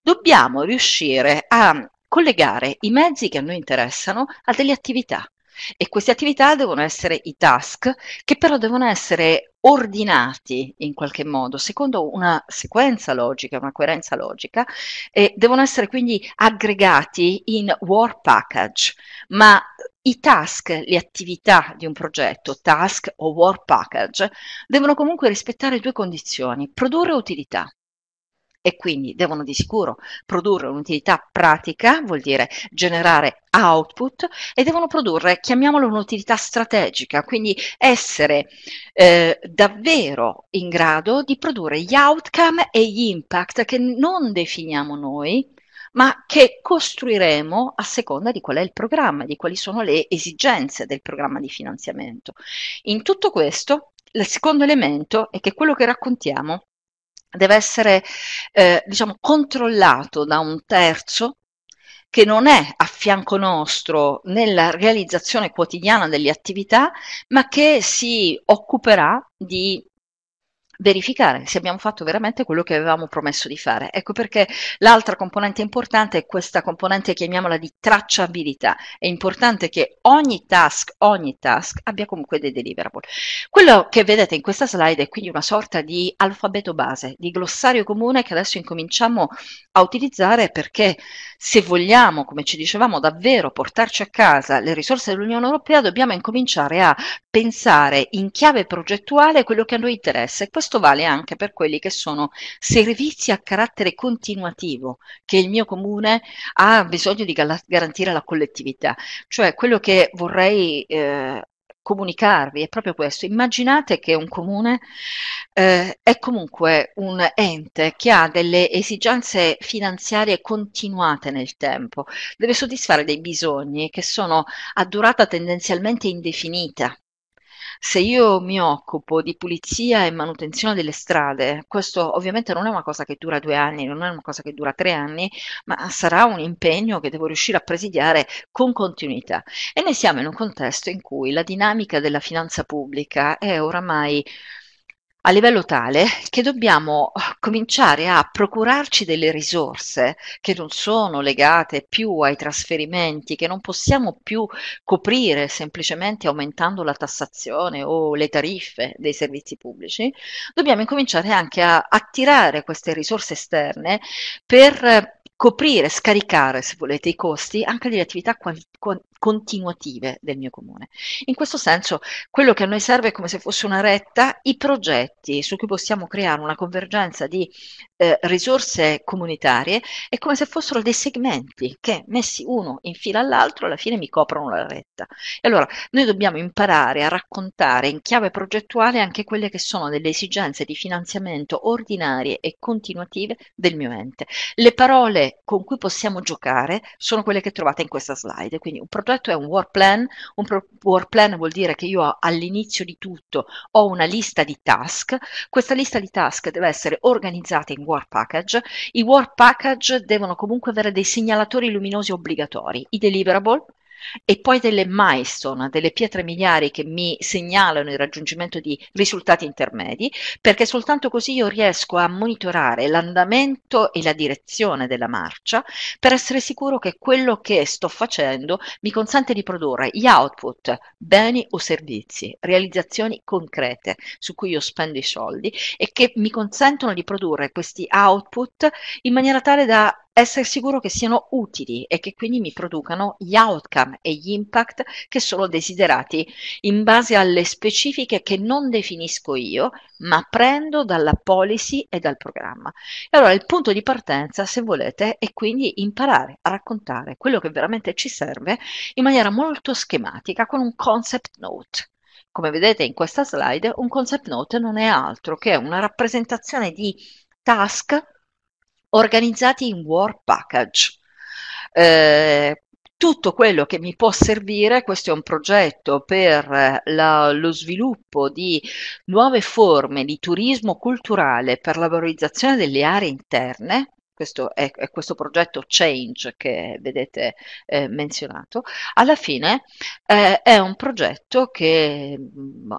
Speaker 1: Dobbiamo riuscire a collegare i mezzi che a noi interessano a delle attività e queste attività devono essere i task che però devono essere ordinati in qualche modo, secondo una sequenza logica, una coerenza logica, e devono essere quindi aggregati in work package, ma i task, le attività di un progetto, task o work package, devono comunque rispettare due condizioni, produrre utilità e quindi devono di sicuro produrre un'utilità pratica, vuol dire generare output e devono produrre, chiamiamolo un'utilità strategica, quindi essere eh, davvero in grado di produrre gli outcome e gli impact che non definiamo noi, ma che costruiremo a seconda di qual è il programma, di quali sono le esigenze del programma di finanziamento. In tutto questo, il secondo elemento è che quello che raccontiamo deve essere eh, diciamo, controllato da un terzo che non è a fianco nostro nella realizzazione quotidiana delle attività, ma che si occuperà di verificare se abbiamo fatto veramente quello che avevamo promesso di fare. Ecco perché l'altra componente importante è questa componente, chiamiamola di tracciabilità. È importante che ogni task, ogni task abbia comunque dei deliverable. Quello che vedete in questa slide è quindi una sorta di alfabeto base, di glossario comune che adesso incominciamo a utilizzare perché se vogliamo, come ci dicevamo, davvero portarci a casa le risorse dell'Unione Europea, dobbiamo incominciare a pensare in chiave progettuale quello che a noi interessa. E questo vale anche per quelli che sono servizi a carattere continuativo che il mio comune ha bisogno di garantire alla collettività. Cioè quello che vorrei eh, comunicarvi è proprio questo. Immaginate che un comune eh, è comunque un ente che ha delle esigenze finanziarie continuate nel tempo, deve soddisfare dei bisogni che sono a durata tendenzialmente indefinita se io mi occupo di pulizia e manutenzione delle strade, questo ovviamente non è una cosa che dura due anni, non è una cosa che dura tre anni, ma sarà un impegno che devo riuscire a presidiare con continuità. E noi siamo in un contesto in cui la dinamica della finanza pubblica è oramai a livello tale che dobbiamo cominciare a procurarci delle risorse che non sono legate più ai trasferimenti, che non possiamo più coprire semplicemente aumentando la tassazione o le tariffe dei servizi pubblici, dobbiamo cominciare anche a attirare queste risorse esterne per coprire, scaricare, se volete, i costi anche delle attività qua- qua- continuative del mio comune. In questo senso, quello che a noi serve è come se fosse una retta, i progetti su cui possiamo creare una convergenza di eh, risorse comunitarie è come se fossero dei segmenti che messi uno in fila all'altro alla fine mi coprono la retta. E allora noi dobbiamo imparare a raccontare in chiave progettuale anche quelle che sono delle esigenze di finanziamento ordinarie e continuative del mio ente. Le parole con cui possiamo giocare sono quelle che trovate in questa slide. Quindi un progetto è un work plan, un pro- work plan vuol dire che io all'inizio di tutto ho una lista di task, questa lista di task deve essere organizzata in work package, i work package devono comunque avere dei segnalatori luminosi obbligatori, i deliverable, e poi delle milestone, delle pietre miliari che mi segnalano il raggiungimento di risultati intermedi, perché soltanto così io riesco a monitorare l'andamento e la direzione della marcia per essere sicuro che quello che sto facendo mi consente di produrre gli output, beni o servizi, realizzazioni concrete su cui io spendo i soldi e che mi consentono di produrre questi output in maniera tale da essere sicuro che siano utili e che quindi mi producano gli outcome e gli impact che sono desiderati in base alle specifiche che non definisco io, ma prendo dalla policy e dal programma. E allora il punto di partenza, se volete, è quindi imparare a raccontare quello che veramente ci serve in maniera molto schematica con un concept note. Come vedete in questa slide, un concept note non è altro che una rappresentazione di task organizzati in War Package. Eh, tutto quello che mi può servire, questo è un progetto per eh, la, lo sviluppo di nuove forme di turismo culturale per la valorizzazione delle aree interne, questo è, è, questo progetto Change che vedete eh, menzionato, alla fine eh, è un progetto che mh, mm,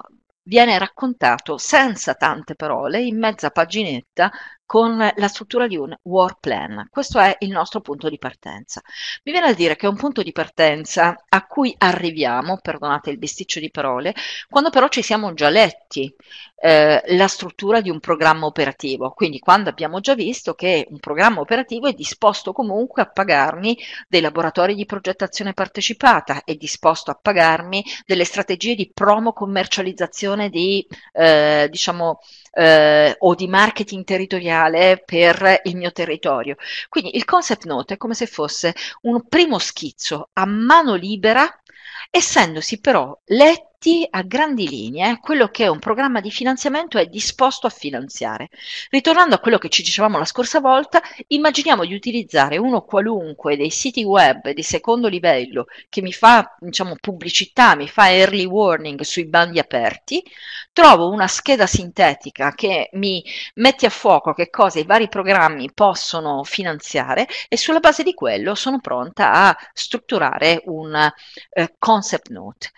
Speaker 1: viene raccontato senza tante parole, in mezza paginetta, con la struttura di un war plan. Questo è il nostro punto di partenza. Mi viene a dire che è un punto di partenza a cui arriviamo, perdonate il besticcio di parole, quando però ci siamo già letti eh, la struttura di un programma operativo, quindi quando abbiamo già visto che un programma operativo è disposto comunque a pagarmi dei laboratori di progettazione partecipata, è disposto a pagarmi delle strategie di promo commercializzazione di, eh, diciamo, eh, o di marketing territoriale reale per il mio territorio. Quindi il concept note è come se fosse un primo schizzo a mano libera, essendosi però letto detti a grandi linee eh, quello che un programma di finanziamento è disposto a finanziare. Ritornando a quello che ci dicevamo la scorsa volta, immaginiamo di utilizzare uno qualunque dei siti web di secondo livello che mi fa diciamo, pubblicità, mi fa early warning sui bandi aperti, trovo una scheda sintetica che mi mette a fuoco che cosa i vari programmi possono finanziare e sulla base di quello sono pronta a strutturare un eh, concept note.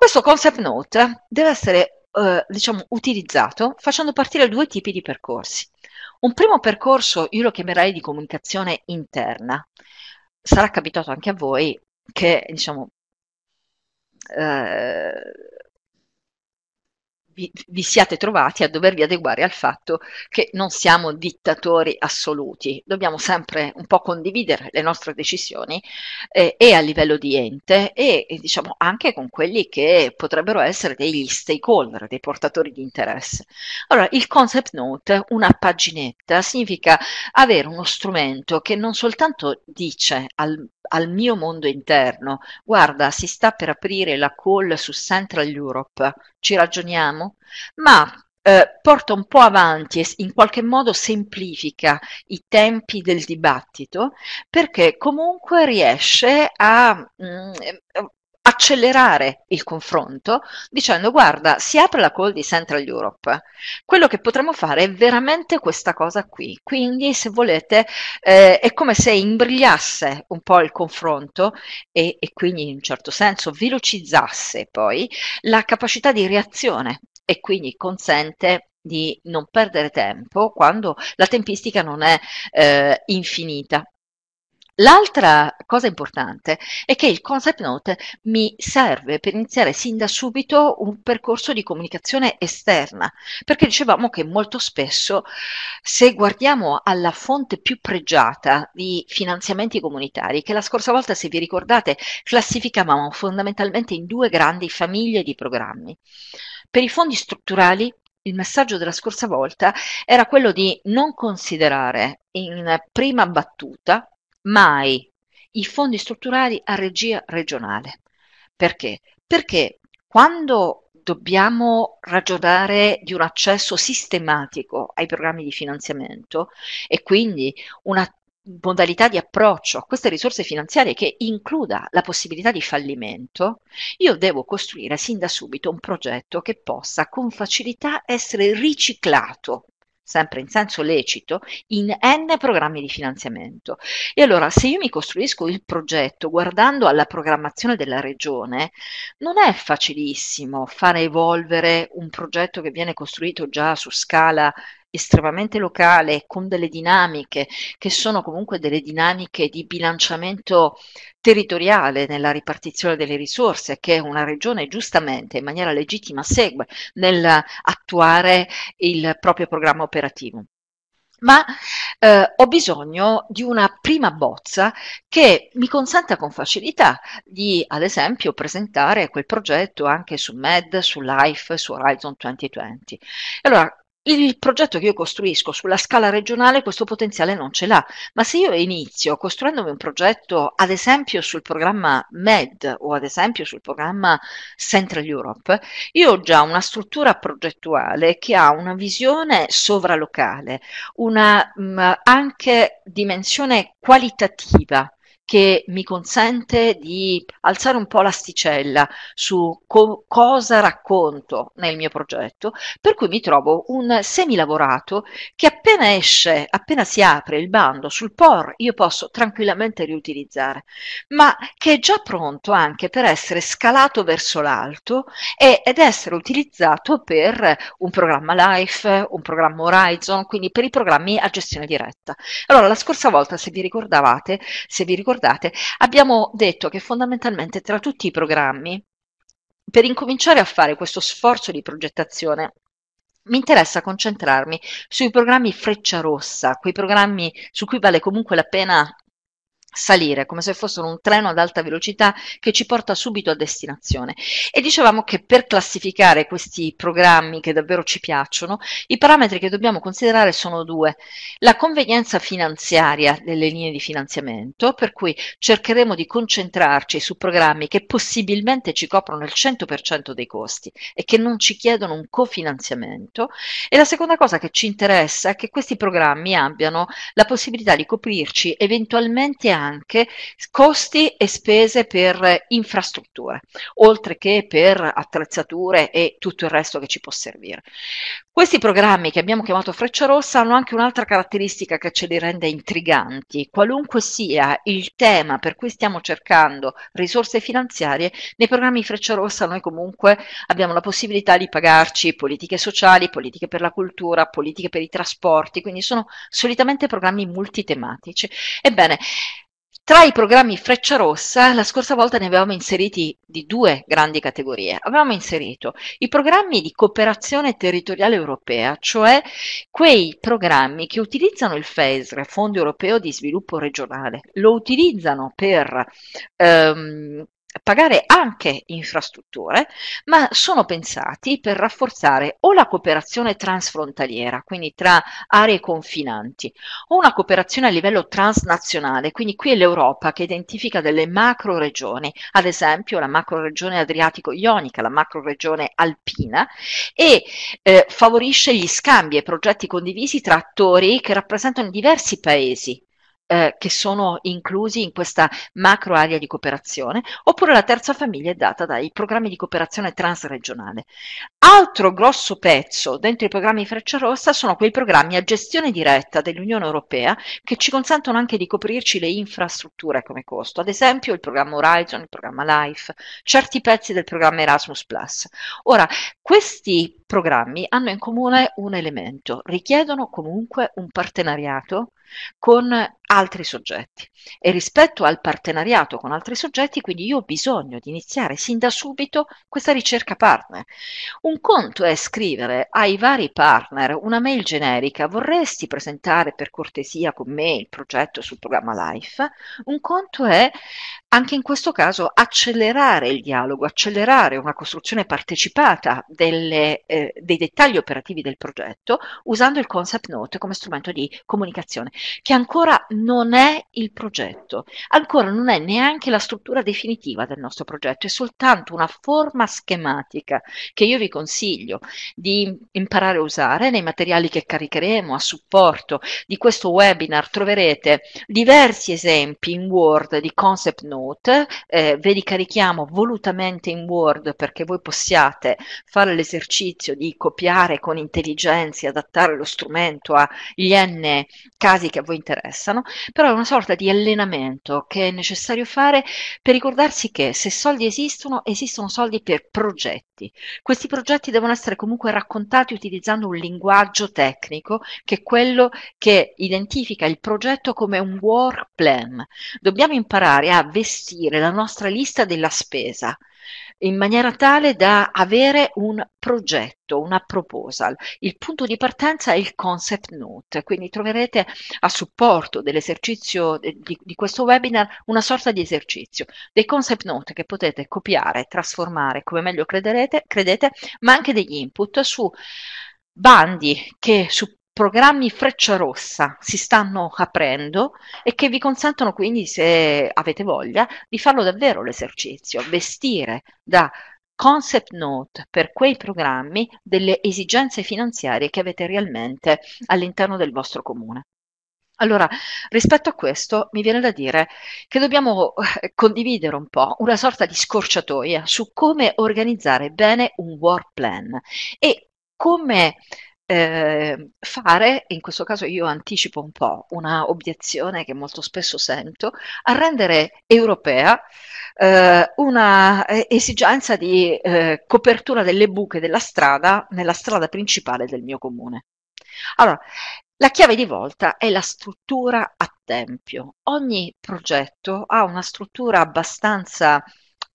Speaker 1: Questo concept note deve essere eh, diciamo, utilizzato facendo partire due tipi di percorsi. Un primo percorso io lo chiamerei di comunicazione interna. Sarà capitato anche a voi che diciamo, eh, vi, vi, siate trovati a dovervi adeguare al fatto che non siamo dittatori assoluti, dobbiamo sempre un po' condividere le nostre decisioni eh, e a livello di ente e, diciamo anche con quelli che potrebbero essere degli stakeholder, dei portatori di interesse. Allora, il concept note, una paginetta, significa avere uno strumento che non soltanto dice al al mio mondo interno. Guarda, si sta per aprire la call su Central Europe, ci ragioniamo? Ma eh, porta un po' avanti e in qualche modo semplifica i tempi del dibattito perché comunque riesce a mh, mm, accelerare il confronto dicendo guarda, si apre la call di Central Europe, quello che potremmo fare è veramente questa cosa qui, quindi se volete eh, è come se imbrigliasse un po' il confronto e, e quindi in un certo senso velocizzasse poi la capacità di reazione e quindi consente di non perdere tempo quando la tempistica non è eh, infinita L'altra cosa importante è che il concept note mi serve per iniziare sin da subito un percorso di comunicazione esterna, perché dicevamo che molto spesso se guardiamo alla fonte più pregiata di finanziamenti comunitari, che la scorsa volta se vi ricordate classificavamo fondamentalmente in due grandi famiglie di programmi, per i fondi strutturali il messaggio della scorsa volta era quello di non considerare in prima battuta mai i fondi strutturali a regia regionale. Perché? Perché quando dobbiamo ragionare di un accesso sistematico ai programmi di finanziamento e quindi una modalità di approccio a queste risorse finanziarie che includa la possibilità di fallimento, io devo costruire sin da subito un progetto che possa con facilità essere riciclato sempre in senso lecito, in n programmi di finanziamento. E allora se io mi costruisco il progetto guardando alla programmazione della regione, non è facilissimo fare evolvere un progetto che viene costruito già su scala estremamente locale con delle dinamiche che sono comunque delle dinamiche di bilanciamento territoriale nella ripartizione delle risorse che una regione giustamente in maniera legittima segue nell'attuare il proprio programma operativo ma eh, ho bisogno di una prima bozza che mi consenta con facilità di, ad esempio, presentare quel progetto anche su MED, su LIFE, su Horizon 2020. Allora, il progetto che io costruisco sulla scala regionale questo potenziale non ce l'ha, ma se io inizio costruendomi un progetto ad esempio sul programma MED o ad esempio sul programma Central Europe, io ho già una struttura progettuale che ha una visione sovralocale, una mh, mm, anche dimensione qualitativa che mi consente di alzare un po' l'asticella su co- cosa racconto nel mio progetto, per cui mi trovo un semilavorato che appena esce, appena si apre il bando sul POR, io posso tranquillamente riutilizzare, ma che è già pronto anche per essere scalato verso l'alto e, ed essere utilizzato per un programma Life, un programma Horizon, quindi per i programmi a gestione diretta. Allora, la scorsa volta, se vi ricordavate, se vi ricordavate, ricordate, abbiamo detto che fondamentalmente tra tutti i programmi, per incominciare a fare questo sforzo di progettazione, mi interessa concentrarmi sui programmi freccia rossa, quei programmi su cui vale comunque la pena salire come se fossero un treno ad alta velocità che ci porta subito a destinazione e dicevamo che per classificare questi programmi che davvero ci piacciono i parametri che dobbiamo considerare sono due la convenienza finanziaria delle linee di finanziamento per cui cercheremo di concentrarci su programmi che possibilmente ci coprono il 100% dei costi e che non ci chiedono un cofinanziamento e la seconda cosa che ci interessa è che questi programmi abbiano la possibilità di coprirci eventualmente anche costi e spese per infrastrutture, oltre che per attrezzature e tutto il resto che ci può servire. Questi programmi che abbiamo chiamato Freccia Rossa hanno anche un'altra caratteristica che ce li rende intriganti. Qualunque sia il tema per cui stiamo cercando risorse finanziarie, nei programmi Freccia Rossa noi comunque abbiamo la possibilità di pagarci politiche sociali, politiche per la cultura, politiche per i trasporti, quindi sono solitamente programmi multitematici. Ebbene, tra i programmi Freccia Rossa, la scorsa volta ne avevamo inseriti di due grandi categorie. Avevamo inserito i programmi di cooperazione territoriale europea, cioè quei programmi che utilizzano il FESR, Fondo Europeo di Sviluppo Regionale, lo utilizzano per ehm, pagare anche infrastrutture, ma sono pensati per rafforzare o la cooperazione transfrontaliera, quindi tra aree confinanti, o una cooperazione a livello transnazionale, quindi qui è l'Europa che identifica delle macro regioni, ad esempio la macro regione adriatico-ionica, la macro regione alpina, e eh, favorisce gli scambi e progetti condivisi tra attori che rappresentano diversi paesi eh, che sono inclusi in questa macro area di cooperazione, oppure la terza famiglia è data dai programmi di cooperazione transregionale. Altro grosso pezzo dentro i programmi Freccia Rossa sono quei programmi a gestione diretta dell'Unione Europea che ci consentono anche di coprirci le infrastrutture come costo, ad esempio il programma Horizon, il programma Life, certi pezzi del programma Erasmus Plus. Ora, questi programmi hanno in comune un elemento, richiedono comunque un partenariato con altri soggetti e rispetto al partenariato con altri soggetti, quindi io ho bisogno di iniziare sin da subito questa ricerca partner. Un conto è scrivere ai vari partner una mail generica, vorresti presentare per cortesia con me il progetto sul programma Life, un conto è anche in questo caso accelerare il dialogo, accelerare una costruzione partecipata delle, eh, dei dettagli operativi del progetto usando il concept note come strumento di comunicazione che ancora non è il progetto, ancora non è neanche la struttura definitiva del nostro progetto, è soltanto una forma schematica che io vi consiglio di imparare a usare nei materiali che caricheremo a supporto di questo webinar. Troverete diversi esempi in Word di concept note, eh, ve li carichiamo volutamente in Word perché voi possiate fare l'esercizio di copiare con intelligenza e adattare lo strumento agli n casi che a voi interessano, però è una sorta di allenamento che è necessario fare per ricordarsi che se soldi esistono, esistono soldi per progetti. Questi progetti devono essere comunque raccontati utilizzando un linguaggio tecnico che è quello che identifica il progetto come un work plan. Dobbiamo imparare a vestire la nostra lista della spesa in maniera tale da avere un progetto, una proposal. Il punto di partenza è il concept note, quindi troverete a supporto dell'esercizio eh, di, di questo webinar una sorta di esercizio, dei concept note che potete copiare, trasformare come meglio crederete, credete, ma anche degli input su bandi che su programmi freccia rossa si stanno aprendo e che vi consentono quindi, se avete voglia, di farlo davvero l'esercizio, vestire da concept note per quei programmi delle esigenze finanziarie che avete realmente all'interno del vostro comune. Allora, rispetto a questo, mi viene da dire che dobbiamo eh, condividere un po' una sorta di scorciatoia su come organizzare bene un work plan e come eh, fare, in questo caso io anticipo un po' una obiezione che molto spesso sento, a rendere europea eh, una esigenza di eh, copertura delle buche della strada nella strada principale del mio comune. Allora, la chiave di volta è la struttura a tempio. Ogni progetto ha una struttura abbastanza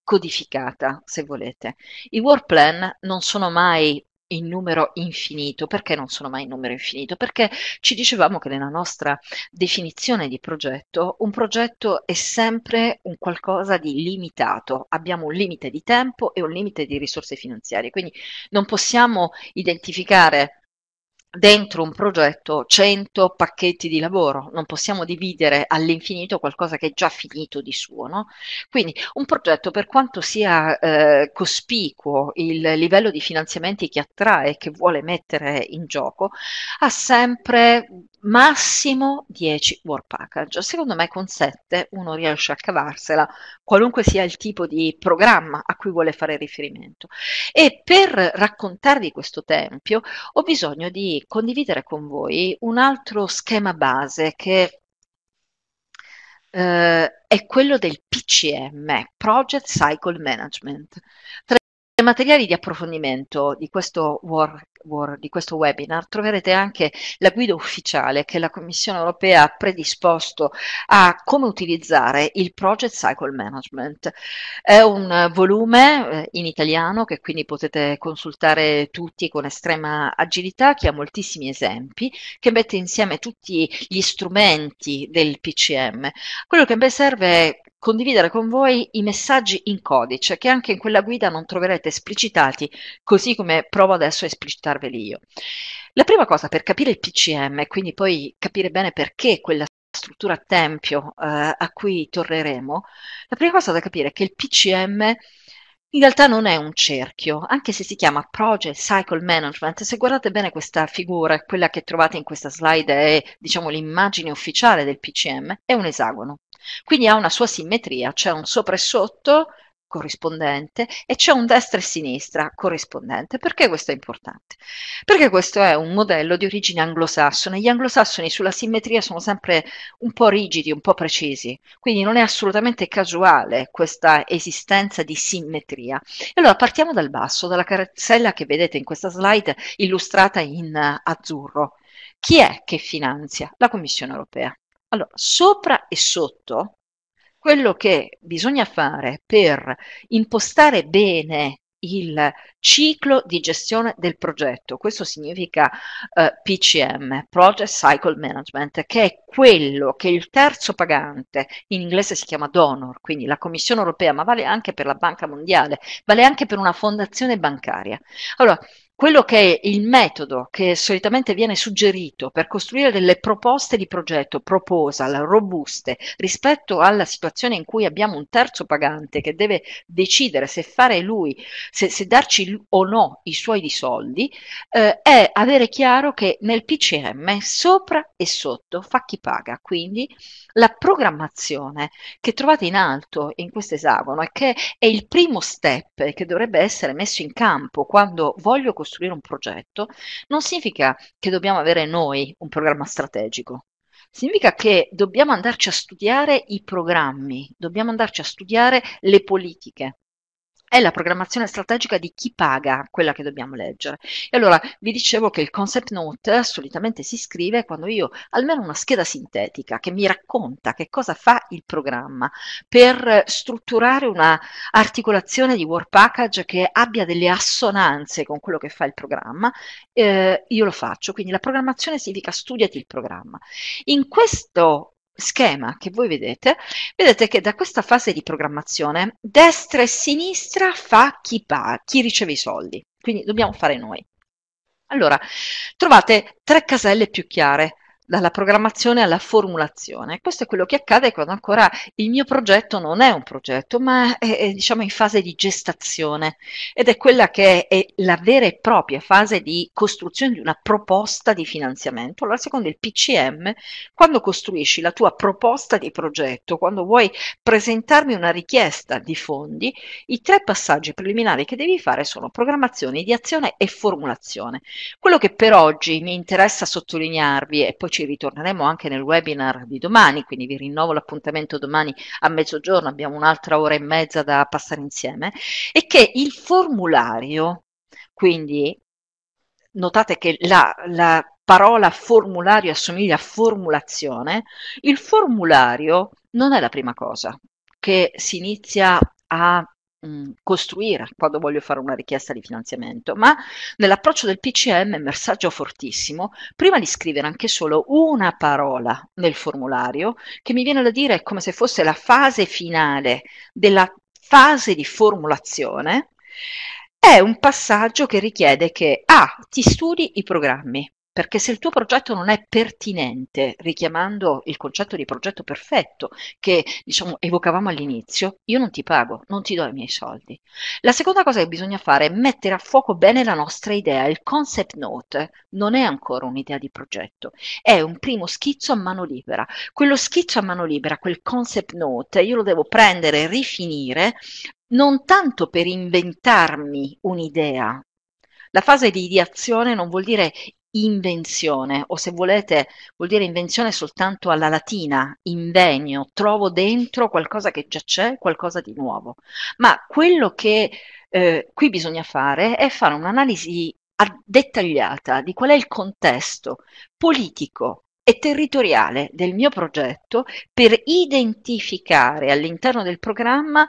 Speaker 1: codificata, se volete. I work plan non sono mai in numero infinito. Perché non sono mai in numero infinito? Perché ci dicevamo che nella nostra definizione di progetto, un progetto è sempre un qualcosa di limitato. Abbiamo un limite di tempo e un limite di risorse finanziarie, quindi non possiamo identificare dentro un progetto 100 pacchetti di lavoro, non possiamo dividere all'infinito qualcosa che è già finito di suo. No? Quindi un progetto per quanto sia eh, cospicuo il livello di finanziamenti che attrae e che vuole mettere in gioco, ha sempre massimo 10 work package. Secondo me con 7 uno riesce a cavarsela, qualunque sia il tipo di programma a cui vuole fare riferimento. E per raccontarvi questo tempio ho bisogno di condividere con voi un altro schema base che eh, è quello del PCM, Project Cycle Management. Tra i materiali di approfondimento di questo work War, di questo webinar, troverete anche la guida ufficiale che la Commissione europea ha predisposto a come utilizzare il Project Cycle Management. È un volume eh, in italiano che quindi potete consultare tutti con estrema agilità, che ha moltissimi esempi, che mette insieme tutti gli strumenti del PCM. Quello che a me serve è condividere con voi i messaggi in codice che anche in quella guida non troverete esplicitati, così come provo adesso a esplicitarveli io. La prima cosa per capire il PCM e quindi poi capire bene perché quella struttura tempio eh, a cui torneremo, la prima cosa da capire è che il PCM in realtà non è un cerchio, anche se si chiama Project Cycle Management. Se guardate bene questa figura, quella che trovate in questa slide è diciamo, l'immagine ufficiale del PCM, è un esagono. Quindi ha una sua simmetria, c'è un sopra e sotto corrispondente e c'è un destra e sinistra corrispondente. Perché questo è importante? Perché questo è un modello di origine anglosassone. Gli anglosassoni sulla simmetria sono sempre un po' rigidi, un po' precisi, quindi non è assolutamente casuale questa esistenza di simmetria. E allora partiamo dal basso, dalla carrozzella che vedete in questa slide illustrata in azzurro. Chi è che finanzia? La Commissione europea. Allora, sopra e sotto, quello che bisogna fare per impostare bene il ciclo di gestione del progetto, questo significa eh, PCM, Project Cycle Management, che è quello che il terzo pagante, in inglese si chiama donor, quindi la Commissione europea, ma vale anche per la Banca Mondiale, vale anche per una fondazione bancaria. Allora, quello che è il metodo che solitamente viene suggerito per costruire delle proposte di progetto, proposal, robuste, rispetto alla situazione in cui abbiamo un terzo pagante che deve decidere se fare lui, se, se darci o no i suoi di soldi, eh, è avere chiaro che nel PCM sopra e sotto fa chi paga. Quindi la programmazione che trovate in alto in questo esagono e che è il primo step che dovrebbe essere messo in campo quando voglio costruire costruire un progetto, non significa che dobbiamo avere noi un programma strategico. Significa che dobbiamo andarci a studiare i programmi, dobbiamo andarci a studiare le politiche, è la programmazione strategica di chi paga quella che dobbiamo leggere. E allora vi dicevo che il concept note solitamente si scrive quando io almeno una scheda sintetica che mi racconta che cosa fa il programma per strutturare una articolazione di work package che abbia delle assonanze con quello che fa il programma, eh, io lo faccio. Quindi la programmazione significa studiati il programma. In questo schema che voi vedete, vedete che da questa fase di programmazione destra e sinistra fa chi, paga, chi riceve i soldi, quindi dobbiamo fare noi. Allora, trovate tre caselle più chiare, dalla programmazione alla formulazione. Questo è quello che accade quando ancora il mio progetto non è un progetto, ma è, è diciamo in fase di gestazione ed è quella che è, è, la vera e propria fase di costruzione di una proposta di finanziamento. Allora, secondo il PCM, quando costruisci la tua proposta di progetto, quando vuoi presentarmi una richiesta di fondi, i tre passaggi preliminari che devi fare sono programmazione, ideazione e formulazione. Quello che per oggi mi interessa sottolinearvi e poi ci ritorneremo anche nel webinar di domani, quindi vi rinnovo l'appuntamento domani a mezzogiorno, abbiamo un'altra ora e mezza da passare insieme, e che il formulario, quindi notate che la, la parola formulario assomiglia a formulazione, il formulario non è la prima cosa che si inizia a Mm, costruire quando voglio fare una richiesta di finanziamento, ma nell'approccio del PCM messaggio fortissimo, prima di scrivere anche solo una parola nel formulario, che mi viene da dire è come se fosse la fase finale della fase di formulazione, è un passaggio che richiede che A, ah, ti studi i programmi, perché se il tuo progetto non è pertinente, richiamando il concetto di progetto perfetto che diciamo, evocavamo all'inizio, io non ti pago, non ti do i miei soldi. La seconda cosa che bisogna fare è mettere a fuoco bene la nostra idea, il concept note non è ancora un'idea di progetto, è un primo schizzo a mano libera. Quello schizzo a mano libera, quel concept note, io lo devo prendere e rifinire non tanto per inventarmi un'idea, la fase di ideazione non vuol dire invenzione o se volete vuol dire invenzione soltanto alla latina, invegno, trovo dentro qualcosa che già c'è, qualcosa di nuovo. Ma quello che eh, qui bisogna fare è fare un'analisi dettagliata di qual è il contesto politico e territoriale del mio progetto per identificare all'interno del programma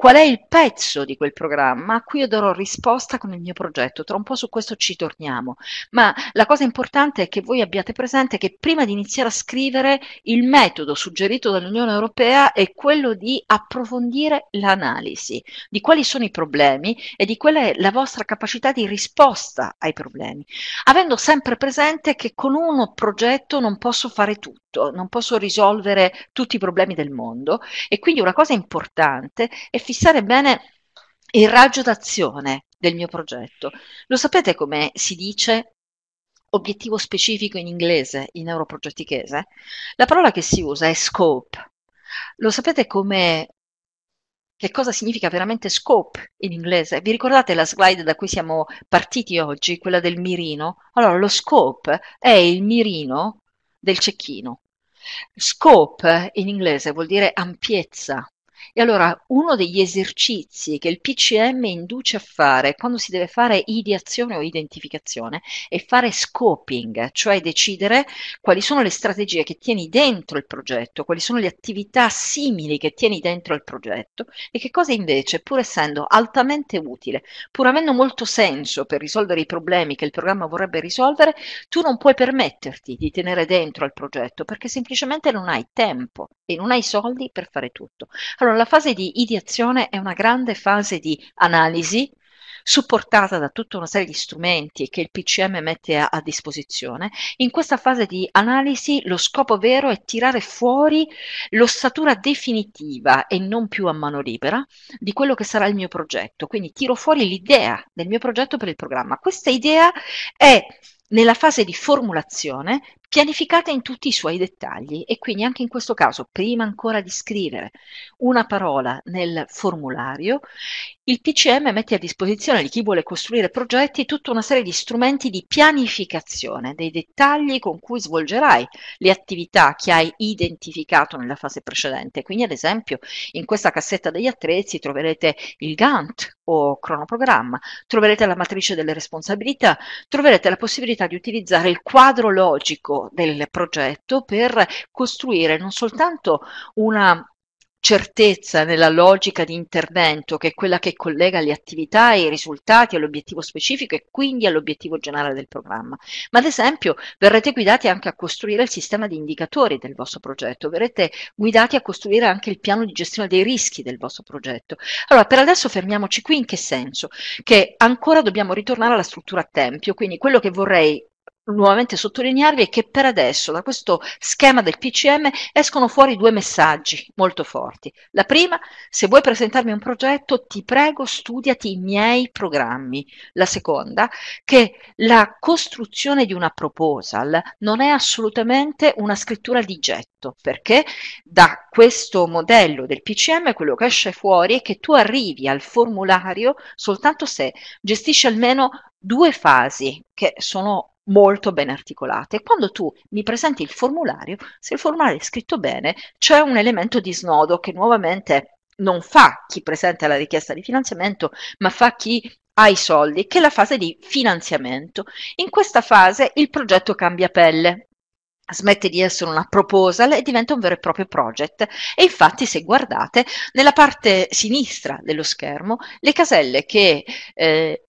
Speaker 1: Qual è il pezzo di quel programma? A cui io darò risposta con il mio progetto. Tra un po' su questo ci torniamo. Ma la cosa importante è che voi abbiate presente che prima di iniziare a scrivere il metodo suggerito dall'Unione Europea è quello di approfondire l'analisi di quali sono i problemi e di qual è la vostra capacità di risposta ai problemi, avendo sempre presente che con uno progetto non posso fare tutto tutto, non posso risolvere tutti i problemi del mondo e quindi una cosa importante è fissare bene il raggio d'azione del mio progetto. Lo sapete come si dice obiettivo specifico in inglese, in neuroprogettichese? La parola che si usa è scope. Lo sapete come che cosa significa veramente scope in inglese. Vi ricordate la slide da cui siamo partiti oggi, quella del mirino? Allora, lo scope è il mirino del Cecchino. Scope in inglese vuol dire ampiezza, e allora uno degli esercizi che il PCM induce a fare quando si deve fare ideazione o identificazione è fare scoping, cioè decidere quali sono le strategie che tieni dentro il progetto, quali sono le attività simili che tieni dentro il progetto e che cosa invece, pur essendo altamente utile, pur avendo molto senso per risolvere i problemi che il programma vorrebbe risolvere, tu non puoi permetterti di tenere dentro al progetto perché semplicemente non hai tempo e non hai soldi per fare tutto. Allora, allora, la fase di ideazione è una grande fase di analisi supportata da tutta una serie di strumenti che il PCM mette a, a, disposizione. In questa fase di analisi lo scopo vero è tirare fuori l'ossatura definitiva e non più a mano libera di quello che sarà il mio progetto. Quindi tiro fuori l'idea del mio progetto per il programma. Questa idea è nella fase di formulazione pianificata in tutti i suoi dettagli e quindi anche in questo caso, prima ancora di scrivere una parola nel formulario, il PCM mette a disposizione di chi vuole costruire progetti tutta una serie di strumenti di pianificazione dei dettagli con cui svolgerai le attività che hai identificato nella fase precedente. Quindi ad esempio in questa cassetta degli attrezzi troverete il Gantt o cronoprogramma, troverete la matrice delle responsabilità, troverete la possibilità di utilizzare il quadro logico del progetto per costruire non soltanto una certezza nella logica di intervento che è quella che collega le attività e i risultati all'obiettivo specifico e quindi all'obiettivo generale del programma. Ma ad esempio verrete guidati anche a costruire il sistema di indicatori del vostro progetto, verrete guidati a costruire anche il piano di gestione dei rischi del vostro progetto. Allora, per adesso fermiamoci qui in che senso? Che ancora dobbiamo ritornare alla struttura a tempio, quindi quello che vorrei nuovamente sottolinearvi è che per adesso da questo schema del PCM escono fuori due messaggi molto forti. La prima, se vuoi presentarmi un progetto, ti prego studiati i miei programmi. La seconda, che la costruzione di una proposal non è assolutamente una scrittura di getto, perché da questo modello del PCM quello che esce fuori è che tu arrivi al formulario soltanto se gestisci almeno due fasi che sono molto ben articolate. Quando tu mi presenti il formulario, se il formulario è scritto bene, c'è un elemento di snodo che nuovamente non fa chi presenta la richiesta di finanziamento, ma fa chi ha i soldi, che è la fase di finanziamento. In questa fase il progetto cambia pelle, smette di essere una proposal e diventa un vero e proprio project. E infatti, se guardate, nella parte sinistra dello schermo, le caselle che eh,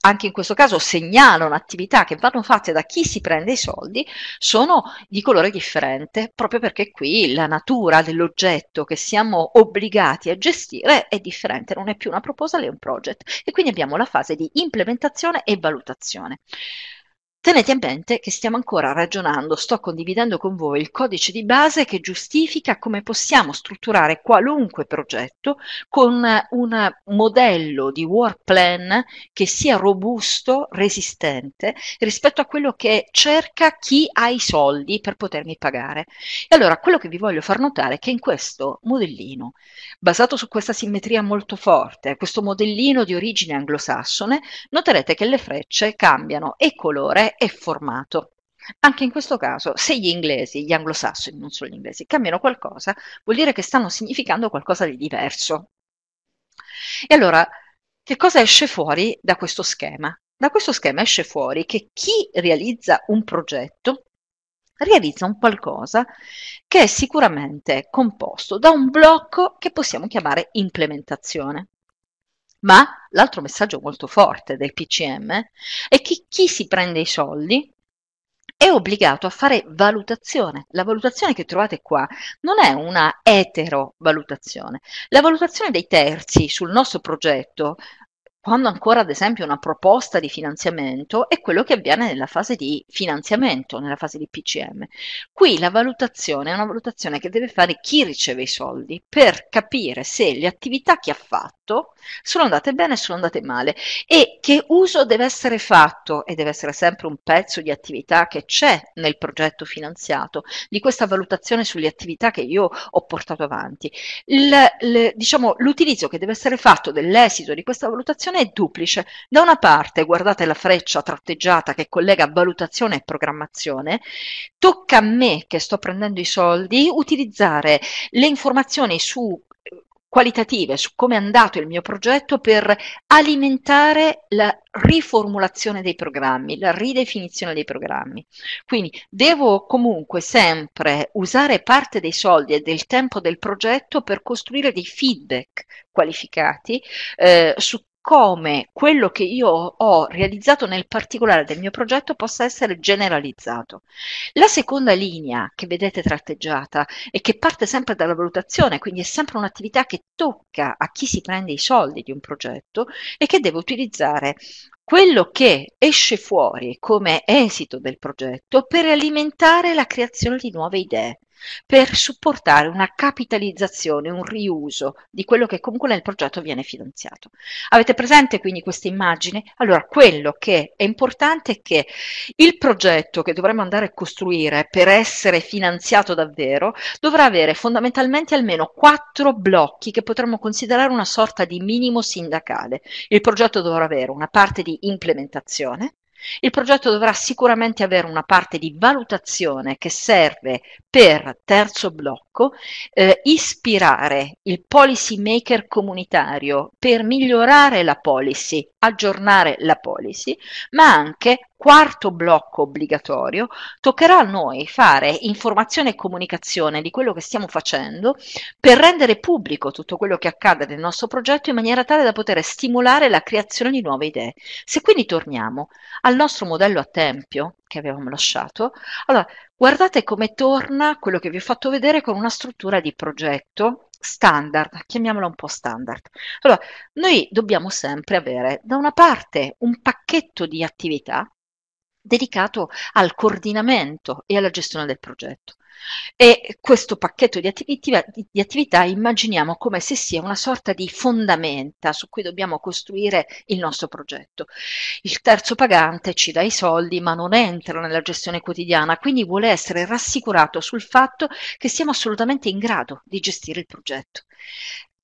Speaker 1: anche in questo caso segnalano attività che vanno fatte da chi si prende i soldi sono di colore differente, proprio perché qui la natura dell'oggetto che siamo obbligati a gestire è differente, non è più una proposta, è un project. E quindi abbiamo la fase di implementazione e valutazione. Tenete a mente che stiamo ancora ragionando, sto condividendo con voi il codice di base che giustifica come possiamo strutturare qualunque progetto con eh, un modello di work plan che sia robusto, resistente rispetto a quello che cerca chi ha i soldi per potermi pagare. E allora quello che vi voglio far notare è che in questo modellino, basato su questa simmetria molto forte, questo modellino di origine anglosassone, noterete che le frecce cambiano e colore inglese è formato. Anche in questo caso, se gli inglesi, gli anglosassoni, non solo gli inglesi, cambiano qualcosa, vuol dire che stanno significando qualcosa di diverso. E allora, che cosa esce fuori da questo schema? Da questo schema esce fuori che chi realizza un progetto realizza un qualcosa che è sicuramente composto da un blocco che possiamo chiamare implementazione, ma l'altro messaggio molto forte del PCM è che chi si prende i soldi è obbligato a fare valutazione. La valutazione che trovate qua non è una etero valutazione. La valutazione dei terzi sul nostro progetto quando ancora ad esempio una proposta di finanziamento è quello che avviene nella fase di finanziamento, nella fase di PCM. Qui la valutazione è una valutazione che deve fare chi riceve i soldi per capire se le attività che ha fatto sono andate bene o sono andate male e che uso deve essere fatto e deve essere sempre un pezzo di attività che c'è nel progetto finanziato, di questa valutazione sulle attività che io ho portato avanti. Il, il, diciamo, l'utilizzo che deve essere fatto dell'esito di questa valutazione situazione è duplice. Da una parte, guardate la freccia tratteggiata che collega valutazione e programmazione, tocca a me che sto prendendo i soldi utilizzare le informazioni su eh, qualitative su come è andato il mio progetto per alimentare la riformulazione dei programmi, la ridefinizione dei programmi. Quindi devo comunque sempre usare parte dei soldi e del tempo del progetto per costruire dei feedback qualificati eh, su come quello che io ho realizzato nel particolare del mio progetto possa essere generalizzato. La seconda linea che vedete tratteggiata e che parte sempre dalla valutazione, quindi è sempre un'attività che tocca a chi si prende i soldi di un progetto e che deve utilizzare quello che esce fuori come esito del progetto per alimentare la creazione di nuove idee per supportare una capitalizzazione, un riuso di quello che comunque nel progetto viene finanziato. Avete presente quindi questa immagine? Allora, quello che è importante è che il progetto che dovremmo andare a costruire per essere finanziato davvero dovrà avere fondamentalmente almeno quattro blocchi che potremmo considerare una sorta di minimo sindacale. Il progetto dovrà avere una parte di implementazione, il progetto dovrà sicuramente avere una parte di valutazione che serve per terzo blocco ecco, eh, ispirare il policy maker comunitario per migliorare la policy, aggiornare la policy, ma anche quarto blocco obbligatorio, toccherà a noi fare informazione e comunicazione di quello che stiamo facendo per rendere pubblico tutto quello che accade nel nostro progetto in maniera tale da poter stimolare la creazione di nuove idee. Se quindi torniamo al nostro modello a tempio, che avevamo lasciato. Allora, guardate come torna quello che vi ho fatto vedere con una struttura di progetto standard, chiamiamola un po' standard. Allora, noi dobbiamo sempre avere da una parte un pacchetto di attività dedicato al coordinamento e alla gestione del progetto. E questo pacchetto di attività, di attività, immaginiamo come se sia una sorta di fondamenta su cui dobbiamo costruire il nostro progetto. Il terzo pagante ci dà i soldi ma non entra nella gestione quotidiana, quindi vuole essere rassicurato sul fatto che siamo assolutamente in grado di gestire il progetto.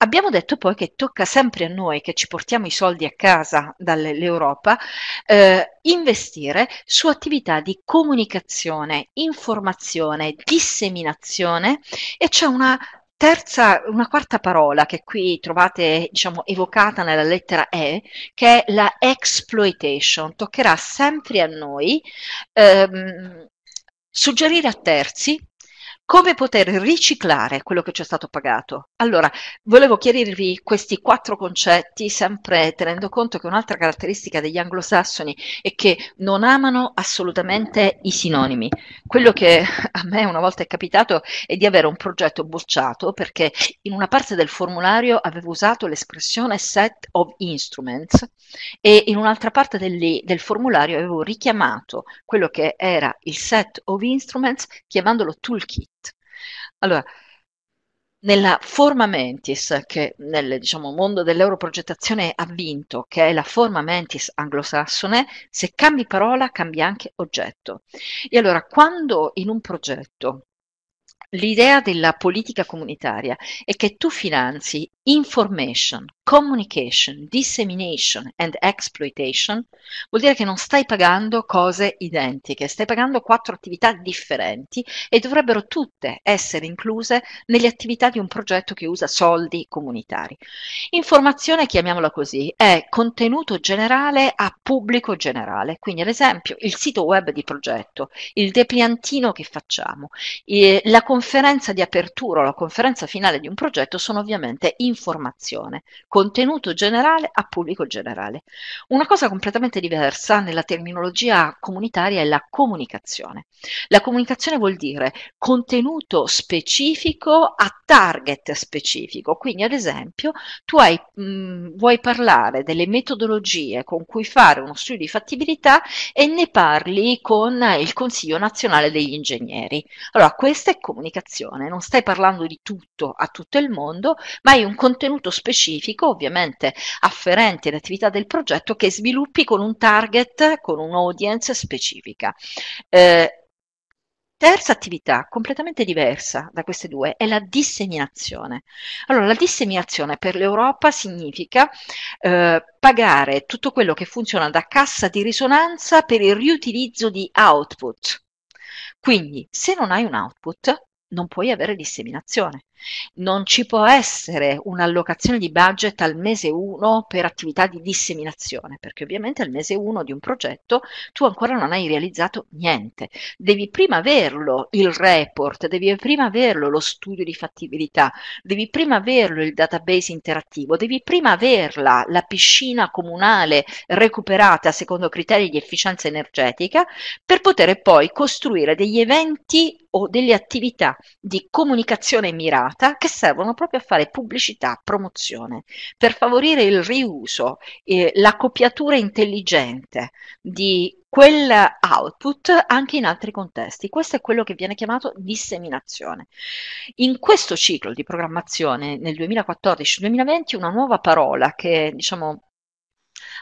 Speaker 1: Abbiamo detto poi che tocca sempre a noi, che ci portiamo i soldi a casa dall'Europa, eh, investire su attività di comunicazione, informazione, disseminazione e c'è una terza, una quarta parola che qui trovate diciamo, evocata nella lettera E, che è la exploitation. Toccherà sempre a noi ehm, suggerire a terzi come poter riciclare quello che ci è stato pagato. Allora, volevo chiarirvi questi quattro concetti, sempre tenendo conto che un'altra caratteristica degli anglosassoni è che non amano assolutamente i sinonimi. Quello che a me una volta è capitato è di avere un progetto bocciato perché in una parte del formulario avevo usato l'espressione set of instruments e in un'altra parte del, del formulario avevo richiamato quello che era il set of instruments chiamandolo toolkit. Allora, nella forma mentis, che nel diciamo, mondo dell'europrogettazione ha vinto, che è la forma mentis anglosassone, se cambi parola cambia anche oggetto. E allora quando in un progetto l'idea della politica comunitaria è che tu finanzi information, communication, dissemination and exploitation vuol dire che non stai pagando cose identiche, stai pagando quattro attività differenti e dovrebbero tutte essere incluse nelle attività di un progetto che usa soldi comunitari. Informazione, chiamiamola così, è contenuto generale a pubblico generale, quindi ad esempio il sito web di progetto, il depliantino che facciamo, la conferenza di apertura o la conferenza finale di un progetto sono ovviamente informazione. Con contenuto generale a pubblico generale. Una cosa completamente diversa nella terminologia comunitaria è la comunicazione. La comunicazione vuol dire contenuto specifico a target specifico, quindi ad esempio tu hai, mh, mm, vuoi parlare delle metodologie con cui fare uno studio di fattibilità e ne parli con il Consiglio nazionale degli ingegneri. Allora, questa è comunicazione, non stai parlando di tutto a tutto il mondo, ma hai un contenuto specifico specifico, ovviamente afferente alle attività del progetto, che sviluppi con un target, con un'audience specifica. Eh, Terza attività, completamente diversa da queste due, è la disseminazione. Allora, la disseminazione per l'Europa significa eh, pagare tutto quello che funziona da cassa di risonanza per il riutilizzo di output. Quindi, se non hai un output, non puoi avere disseminazione. Non ci può essere un'allocazione di budget al mese 1 per attività di disseminazione, perché ovviamente al mese 1 di un progetto tu ancora non hai realizzato niente. Devi prima averlo il report, devi prima averlo lo studio di fattibilità, devi prima averlo il database interattivo, devi prima averla la piscina comunale recuperata secondo criteri di efficienza energetica per poter poi costruire degli eventi o delle attività di comunicazione mirata privata che servono proprio a fare pubblicità, promozione, per favorire il riuso, eh, la copiatura intelligente di quel output anche in altri contesti. Questo è quello che viene chiamato disseminazione. In questo ciclo di programmazione nel 2014-2020 una nuova parola che diciamo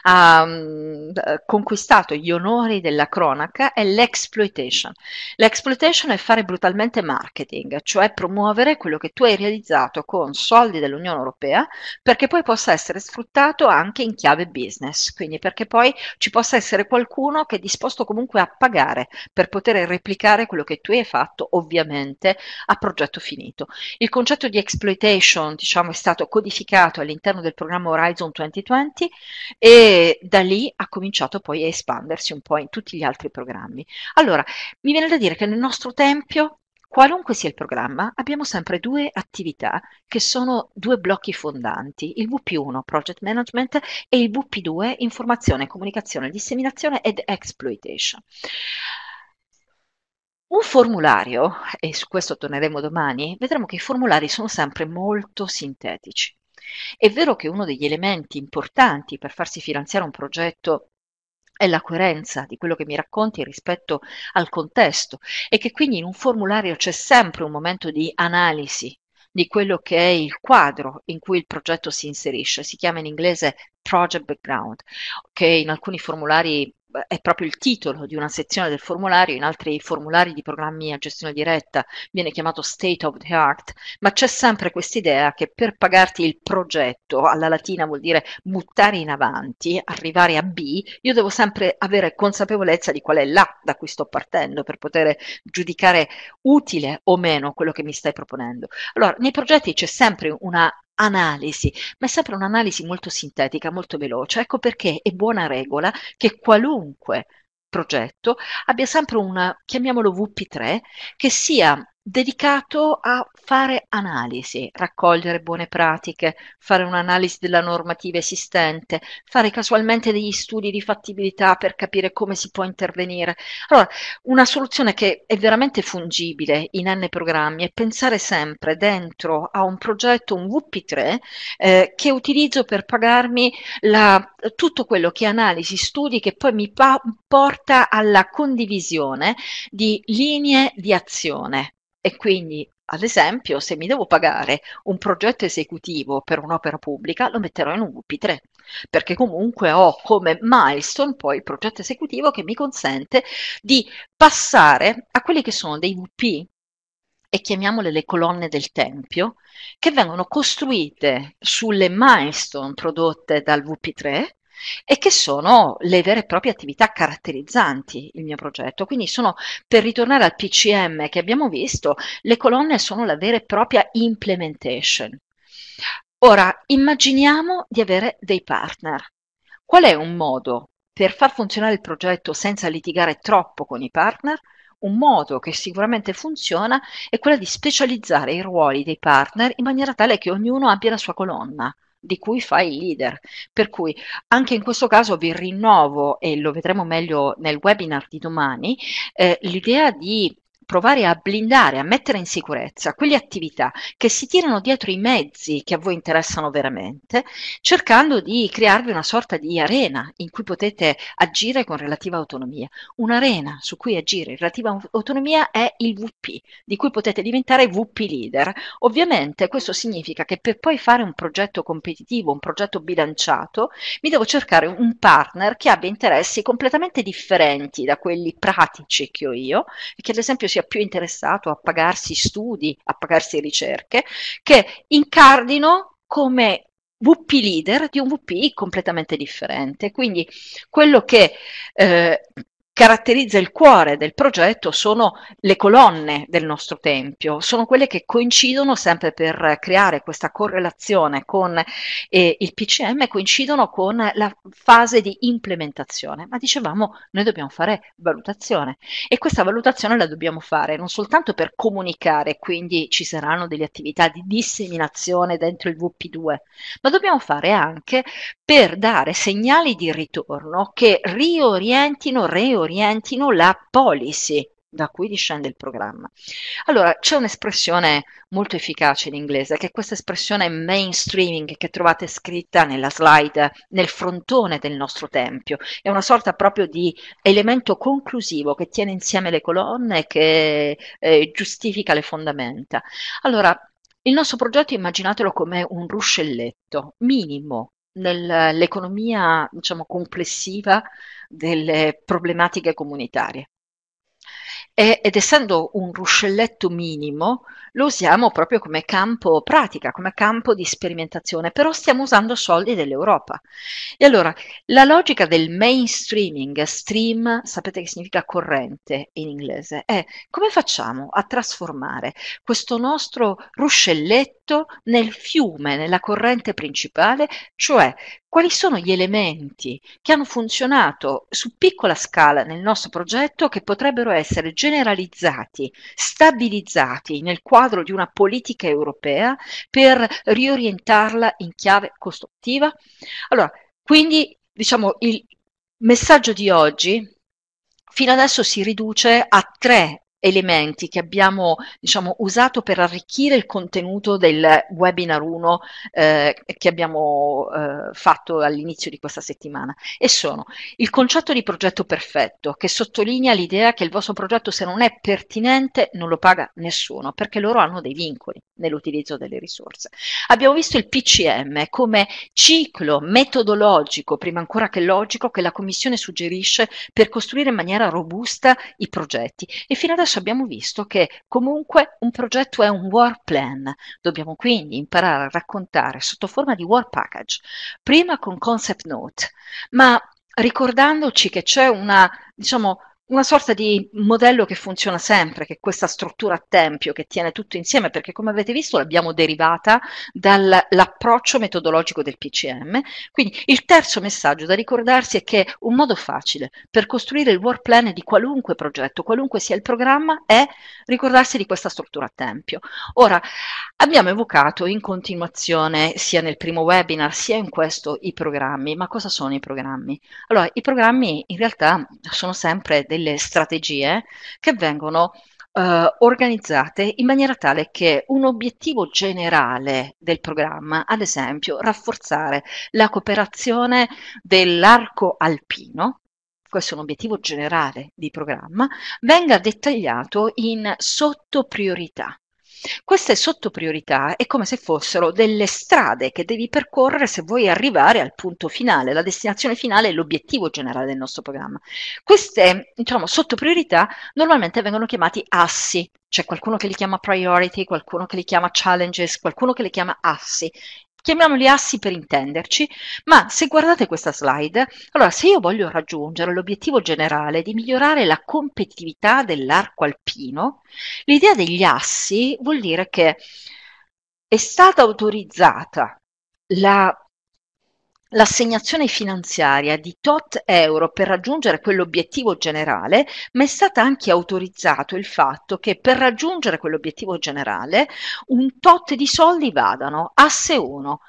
Speaker 1: ha mm, eh, conquistato gli onori della cronaca è l'exploitation. L'exploitation è fare brutalmente marketing, cioè promuovere quello che tu hai realizzato con soldi dell'Unione Europea perché poi possa essere sfruttato anche in chiave business, quindi perché poi ci possa essere qualcuno che è disposto comunque a pagare per poter replicare quello che tu hai fatto, ovviamente a progetto finito. Il concetto di exploitation, diciamo, è stato codificato all'interno del programma Horizon 2020 e da lì ha cominciato poi a espandersi un po' in tutti gli altri programmi. Allora, mi viene da dire che nel nostro tempio, qualunque sia il programma, abbiamo sempre due attività che sono due blocchi fondanti, il VP1 Project Management e il VP2 Informazione, Comunicazione, Disseminazione ed Exploitation. Un formulario, e su questo torneremo domani, vedremo che i formulari sono sempre molto sintetici. È vero che uno degli elementi importanti per farsi finanziare un progetto è la coerenza di quello che mi racconti rispetto al contesto e che quindi in un formulario c'è sempre un momento di analisi di quello che è il quadro in cui il progetto si inserisce, si chiama in inglese project background, che in alcuni formulari è proprio il titolo di una sezione del formulario, in altri formulari di programmi a gestione diretta viene chiamato state of the art, ma c'è sempre questa idea che per pagarti il progetto, alla latina vuol dire buttare in avanti, arrivare a B, io devo sempre avere consapevolezza di qual è l'A da cui sto partendo per poter giudicare utile o meno quello che mi stai proponendo. Allora, nei progetti c'è sempre una analisi, ma è sempre un'analisi molto sintetica, molto veloce. Ecco perché è buona regola che qualunque progetto abbia sempre una, chiamiamolo VP3, che sia dedicato a fare analisi, raccogliere buone pratiche, fare un'analisi della normativa esistente, fare casualmente degli studi di fattibilità per capire come si può intervenire. Allora, una soluzione che è veramente fungibile in N programmi è pensare sempre dentro a un progetto, un WP3, eh, che utilizzo per pagarmi la, tutto quello che è analisi, studi, che poi mi pa- porta alla condivisione di linee di azione e quindi, ad esempio, se mi devo pagare un progetto esecutivo per un'opera pubblica, lo metterò in un VP3, perché comunque ho come milestone poi il progetto esecutivo che mi consente di passare a quelli che sono dei VP e chiamiamole le colonne del tempio, che vengono costruite sulle milestone prodotte dal VP3 e che sono le vere e proprie attività caratterizzanti il mio progetto. Quindi sono, per ritornare al PCM che abbiamo visto, le colonne sono la vera e propria implementation. Ora, immaginiamo di avere dei partner. Qual è un modo per far funzionare il progetto senza litigare troppo con i partner? Un modo che sicuramente funziona è quello di specializzare i ruoli dei partner in maniera tale che ognuno abbia la sua colonna di cui fai il leader. Per cui anche in questo caso vi rinnovo, e lo vedremo meglio nel webinar di domani, eh, l'idea di provare a blindare, a mettere in sicurezza quelle attività che si tirano dietro i mezzi che a voi interessano veramente, cercando di crearvi una sorta di arena in cui potete agire con relativa autonomia. Un'arena su cui agire in relativa autonomia è il VP, di cui potete diventare VP leader. Ovviamente questo significa che per poi fare un progetto competitivo, un progetto bilanciato, mi devo cercare un partner che abbia interessi completamente differenti da quelli pratici che ho io che ad esempio sia sia più interessato a pagarsi studi, a pagarsi ricerche, che incardino come VP leader di un VP completamente differente. Quindi quello che eh, caratterizza il cuore del progetto sono le colonne del nostro tempio, sono quelle che coincidono sempre per creare questa correlazione con eh, il PCM, coincidono con la fase di implementazione. Ma dicevamo, noi dobbiamo fare valutazione e questa valutazione la dobbiamo fare non soltanto per comunicare, quindi ci saranno delle attività di disseminazione dentro il VP2, ma dobbiamo fare anche per dare segnali di ritorno che riorientino, reorientino orientino la policy da cui discende il programma. Allora, c'è un'espressione molto efficace in inglese, che è questa espressione mainstreaming che trovate scritta nella slide, nel frontone del nostro tempio. È una sorta proprio di elemento conclusivo che tiene insieme le colonne, e che eh, giustifica le fondamenta. Allora, il nostro progetto immaginatelo come un ruscelletto minimo nell'economia diciamo, complessiva delle problematiche comunitarie e, ed essendo un ruscelletto minimo lo usiamo proprio come campo pratica, come campo di sperimentazione, però stiamo usando soldi dell'Europa. E allora la logica del mainstreaming, stream, sapete che significa corrente in inglese, è come facciamo a trasformare questo nostro ruscelletto nel fiume, nella corrente principale, cioè quali sono gli elementi che hanno funzionato su piccola scala nel nostro progetto che potrebbero essere generalizzati, stabilizzati nel quadro di una politica europea per riorientarla in chiave costruttiva. Allora, quindi diciamo il messaggio di oggi fino adesso si riduce a tre elementi che abbiamo diciamo, usato per arricchire il contenuto del webinar 1 eh, che abbiamo eh, fatto all'inizio di questa settimana e sono il concetto di progetto perfetto che sottolinea l'idea che il vostro progetto se non è pertinente non lo paga nessuno perché loro hanno dei vincoli nell'utilizzo delle risorse. Abbiamo visto il PCM come ciclo metodologico prima ancora che logico che la Commissione suggerisce per costruire in maniera robusta i progetti e fino ad adesso abbiamo visto che comunque un progetto è un work plan, dobbiamo quindi imparare a raccontare sotto forma di work package, prima con concept note, ma ricordandoci che c'è una, diciamo, una sorta di modello che funziona sempre, che è questa struttura a tempio che tiene tutto insieme, perché come avete visto l'abbiamo derivata dall'approccio metodologico del PCM. Quindi il terzo messaggio da ricordarsi è che un modo facile per costruire il work plan di qualunque progetto, qualunque sia il programma, è ricordarsi di questa struttura a tempio. Ora, abbiamo evocato in continuazione sia nel primo webinar sia in questo i programmi, ma cosa sono i programmi? Allora, i programmi in realtà sono sempre dei delle strategie che vengono eh, organizzate in maniera tale che un obiettivo generale del programma, ad esempio, rafforzare la cooperazione dell'arco alpino, questo è un obiettivo generale di programma, venga dettagliato in sottopriorità queste sottopriorità è come se fossero delle strade che devi percorrere se vuoi arrivare al punto finale, la destinazione finale è l'obiettivo generale del nostro programma. Queste, diciamo, sottopriorità normalmente vengono chiamate assi c'è qualcuno che li chiama priority, qualcuno che li chiama challenges, qualcuno che li chiama assi chiamiamoli assi per intenderci, ma se guardate questa slide, allora se io voglio raggiungere l'obiettivo generale di migliorare la competitività dell'arco alpino, l'idea degli assi vuol dire che è stata autorizzata la L'assegnazione finanziaria di tot euro per raggiungere quell'obiettivo generale, ma è stato anche autorizzato il fatto che per raggiungere quell'obiettivo generale un tot di soldi vadano asse uno.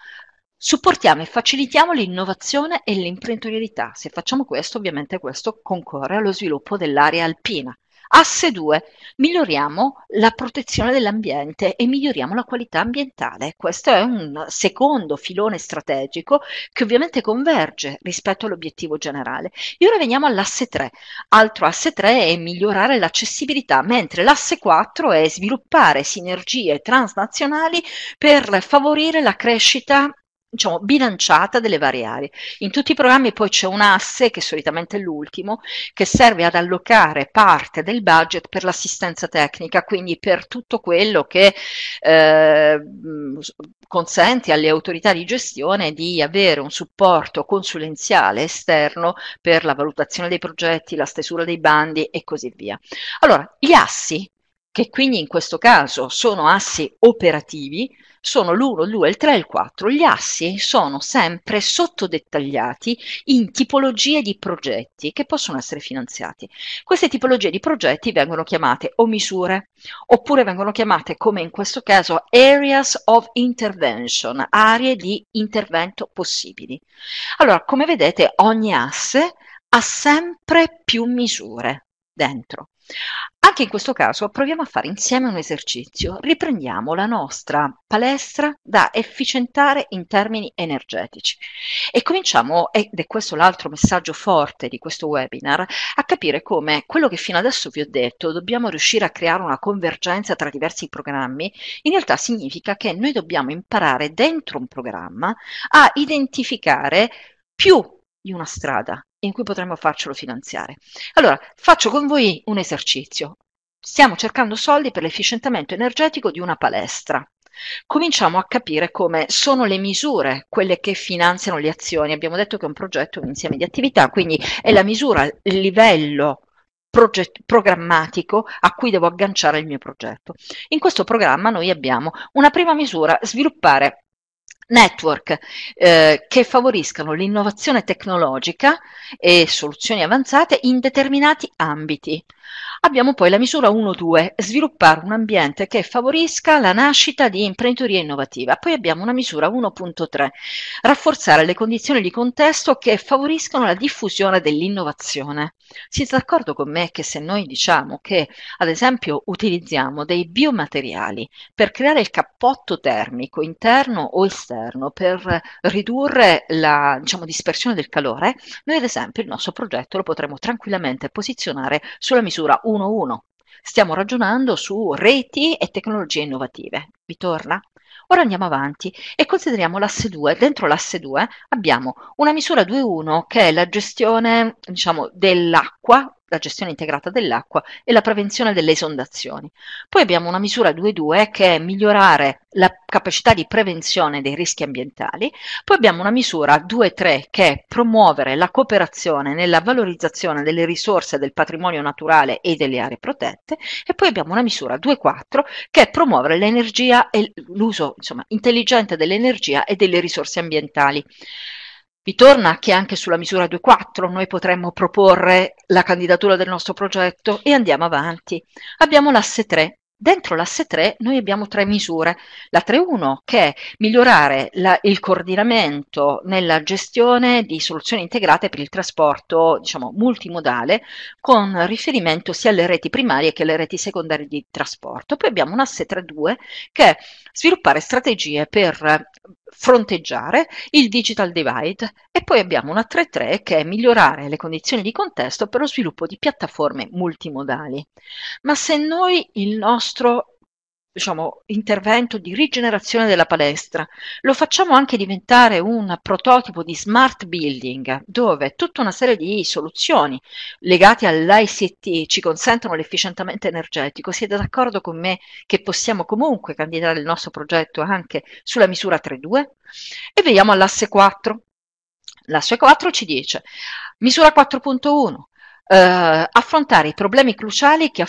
Speaker 1: Supportiamo e facilitiamo l'innovazione e l'imprenditorialità. Se facciamo questo, ovviamente questo concorre allo sviluppo dell'area alpina. Asse 2. Miglioriamo la protezione dell'ambiente e miglioriamo la qualità ambientale. Questo è un secondo filone strategico che ovviamente converge rispetto all'obiettivo generale. E ora veniamo all'asse 3. Altro asse 3 è migliorare l'accessibilità, mentre l'asse 4 è sviluppare sinergie transnazionali per favorire la crescita diciamo, bilanciata delle varie aree. In tutti i programmi poi c'è un asse, che solitamente è l'ultimo, che serve ad allocare parte del budget per l'assistenza tecnica, quindi per tutto quello che eh, consente alle autorità di gestione di avere un supporto consulenziale esterno per la valutazione dei progetti, la stesura dei bandi e così via. Allora, gli assi che quindi in questo caso sono assi operativi, sono l'1, il 2, il 3 e il 4. Gli assi sono sempre sottodettagliati in tipologie di progetti che possono essere finanziati. Queste tipologie di progetti vengono chiamate o misure, oppure vengono chiamate, come in questo caso, areas of intervention, aree di intervento possibili. Allora, come vedete, ogni asse ha sempre più misure dentro. Anche in questo caso proviamo a fare insieme un esercizio. Riprendiamo la nostra palestra da efficientare in termini energetici e cominciamo, ed è questo l'altro messaggio forte di questo webinar, a capire come quello che fino adesso vi ho detto, dobbiamo riuscire a creare una convergenza tra diversi programmi, in realtà significa che noi dobbiamo imparare dentro un programma a identificare più di una strada in cui potremmo farcelo finanziare. Allora, faccio con voi un esercizio. Stiamo cercando soldi per l'efficientamento energetico di una palestra. Cominciamo a capire come sono le misure quelle che finanziano le azioni. Abbiamo detto che è un progetto un insieme di attività, quindi è la misura, il livello proget- programmatico a cui devo agganciare il mio progetto. In questo programma noi abbiamo una prima misura, sviluppare network eh, che favoriscano l'innovazione tecnologica e soluzioni avanzate in determinati ambiti. Abbiamo poi la misura 1.2, sviluppare un ambiente che favorisca la nascita di imprenditoria innovativa. Poi abbiamo una misura 1.3, rafforzare le condizioni di contesto che favoriscono la diffusione dell'innovazione. Siete d'accordo con me che se noi diciamo che, ad esempio, utilizziamo dei biomateriali per creare il cappotto termico interno o esterno, all'interno per ridurre la diciamo, dispersione del calore, noi ad esempio il nostro progetto lo potremmo tranquillamente posizionare sulla misura 1-1. Stiamo ragionando su reti e tecnologie innovative. Vi torna? Ora andiamo avanti e consideriamo l'asse 2. Dentro l'asse 2 abbiamo una misura 2.1 che è la gestione diciamo, dell'acqua la gestione integrata dell'acqua e la prevenzione delle esondazioni. Poi abbiamo una misura 2.2 eh, che è migliorare la capacità di prevenzione dei rischi ambientali, poi abbiamo una misura 2.3 che è promuovere la cooperazione nella valorizzazione delle risorse del patrimonio naturale e delle aree protette e poi abbiamo una misura 2.4 che è promuovere l'energia e l'uso insomma, intelligente dell'energia e delle risorse ambientali. Vi torna che anche sulla misura 2.4 noi potremmo proporre la candidatura del nostro progetto e andiamo avanti. Abbiamo l'asse 3. Dentro l'asse 3 noi abbiamo tre misure. La 3.1 che è migliorare la, il coordinamento nella gestione di soluzioni integrate per il trasporto diciamo, multimodale con riferimento sia alle reti primarie che alle reti secondarie di trasporto. Poi abbiamo un asse 3.2 che è sviluppare strategie per fronteggiare il digital divide e poi abbiamo una 3.3 che è migliorare le condizioni di contesto per lo sviluppo di piattaforme multimodali. Ma se noi il nostro diciamo, intervento di rigenerazione della palestra, lo facciamo anche diventare un prototipo di smart building, dove tutta una serie di soluzioni legate all'ICT ci consentono l'efficientamento energetico. Siete d'accordo con me che possiamo comunque candidare il nostro progetto anche sulla misura 3.2? E vediamo all'asse 4. L'asse 4 ci dice misura 4.1 eh, affrontare i problemi cruciali che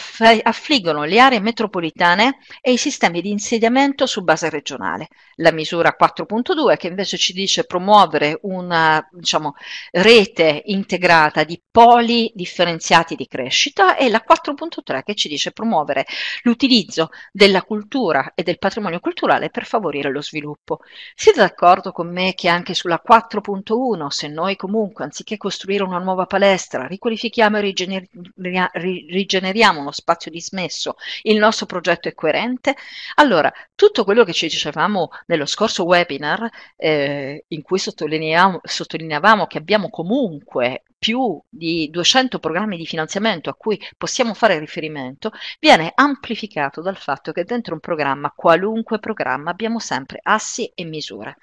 Speaker 1: affliggono le aree metropolitane e i sistemi di insediamento su base regionale. La misura 4.2 che invece ci dice promuovere una diciamo, rete integrata di poli differenziati di crescita e la 4.3 che ci dice promuovere l'utilizzo della cultura e del patrimonio culturale per favorire lo sviluppo. Siete d'accordo con me che anche sulla 4.1 se noi comunque anziché costruire una nuova palestra riqualifichiamo rigeneriamo e rigeneriamo uno spazio dismesso, il nostro progetto è coerente. Allora, tutto quello che ci dicevamo nello scorso webinar, eh, in cui sottolineavamo che abbiamo comunque più di 200 programmi di finanziamento a cui possiamo fare riferimento, viene amplificato dal fatto che dentro un programma, qualunque programma, abbiamo sempre assi e misure.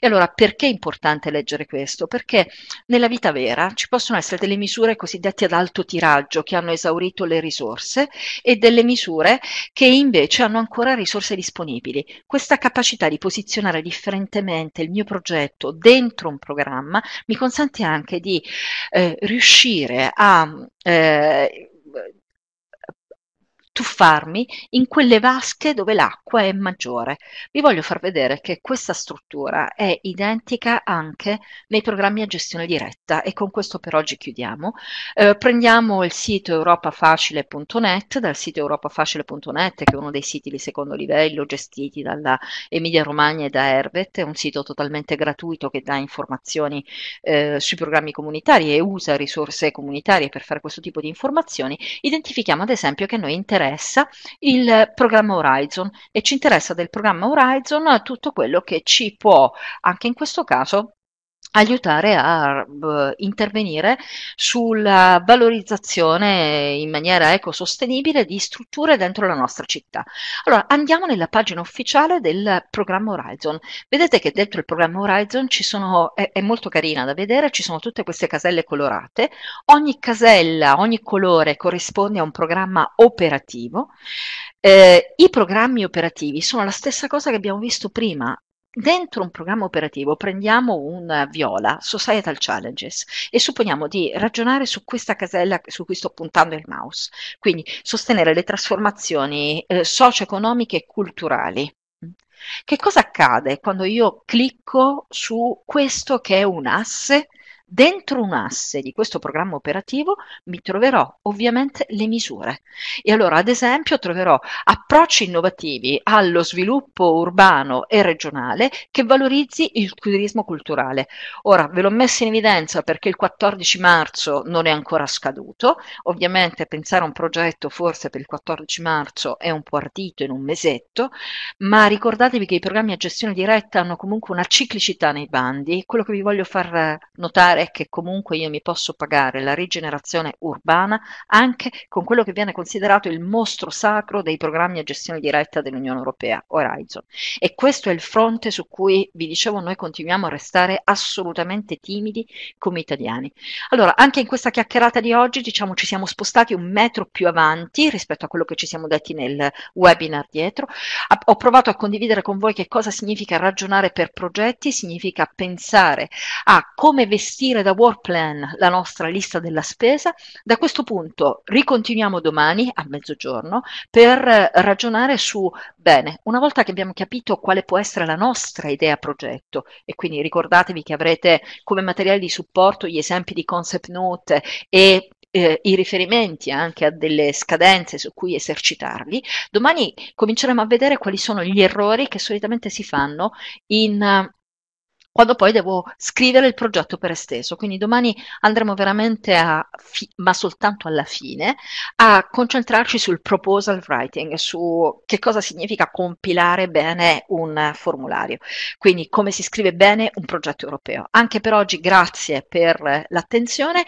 Speaker 1: E allora perché è importante leggere questo? Perché nella vita vera ci possono essere delle misure cosiddette ad alto tiraggio che hanno esaurito le risorse e delle misure che invece hanno ancora risorse disponibili. Questa capacità di posizionare differentemente il mio progetto dentro un programma mi consente anche di eh, eh, riuscire a eh, tuffarmi in quelle vasche dove l'acqua è maggiore. Vi voglio far vedere che questa struttura è identica anche nei programmi a gestione diretta e con questo per oggi chiudiamo. Eh, prendiamo il sito europafacile.net, dal sito europafacile.net che è uno dei siti di secondo livello gestiti dalla Emilia Romagna e da Hervet, è un sito totalmente gratuito che dà informazioni eh, sui programmi comunitari e usa risorse comunitarie per fare questo tipo di informazioni. Identifichiamo ad esempio che noi interessiamo interessa il programma Horizon e ci interessa del programma Horizon tutto quello che ci può, anche in questo caso, aiutare a uh, intervenire sulla valorizzazione in maniera ecosostenibile di strutture dentro la nostra città. Allora andiamo nella pagina ufficiale del programma Horizon. Vedete che dentro il programma Horizon ci sono, è, è molto carina da vedere, ci sono tutte queste caselle colorate, ogni casella, ogni colore corrisponde a un programma operativo. Eh, I programmi operativi sono la stessa cosa che abbiamo visto prima, dentro un programma operativo prendiamo un viola, Societal Challenges, e supponiamo di ragionare su questa casella su cui sto puntando il mouse, quindi sostenere le trasformazioni eh, socio-economiche e culturali. Che cosa accade quando io clicco su questo che è un asse dentro un asse di questo programma operativo mi troverò ovviamente le misure. E allora, ad esempio, troverò approcci innovativi allo sviluppo urbano e regionale che valorizzi il turismo culturale. Ora, ve l'ho messo in evidenza perché il 14 marzo non è ancora scaduto. Ovviamente pensare a un progetto forse per il 14 marzo è un po' ardito in un mesetto, ma ricordatevi che i programmi a gestione diretta hanno comunque una ciclicità nei bandi. Quello che vi voglio far notare è che comunque io mi posso pagare la rigenerazione urbana anche con quello che viene considerato il mostro sacro dei programmi a gestione diretta dell'Unione Europea, Horizon. E questo è il fronte su cui, vi dicevo, noi continuiamo a restare assolutamente timidi come italiani. Allora, anche in questa chiacchierata di oggi, diciamo, ci siamo spostati un metro più avanti rispetto a quello che ci siamo detti nel webinar dietro. Ho provato a condividere con voi che cosa significa ragionare per progetti, significa pensare a come vestire definire da war plan la nostra lista della spesa. Da questo punto ricontinuiamo domani a mezzogiorno per eh, ragionare su, bene, una volta che abbiamo capito quale può essere la nostra idea progetto e quindi ricordatevi che avrete come materiale di supporto gli esempi di concept note e eh, i riferimenti anche a delle scadenze su cui esercitarli, domani cominceremo a vedere quali sono gli errori che solitamente si fanno in quando poi devo scrivere il progetto per esteso. Quindi domani andremo veramente a, fi- ma soltanto alla fine, a concentrarci sul proposal writing, su che cosa significa compilare bene un formulario, quindi come si scrive bene un progetto europeo. Anche per oggi grazie per l'attenzione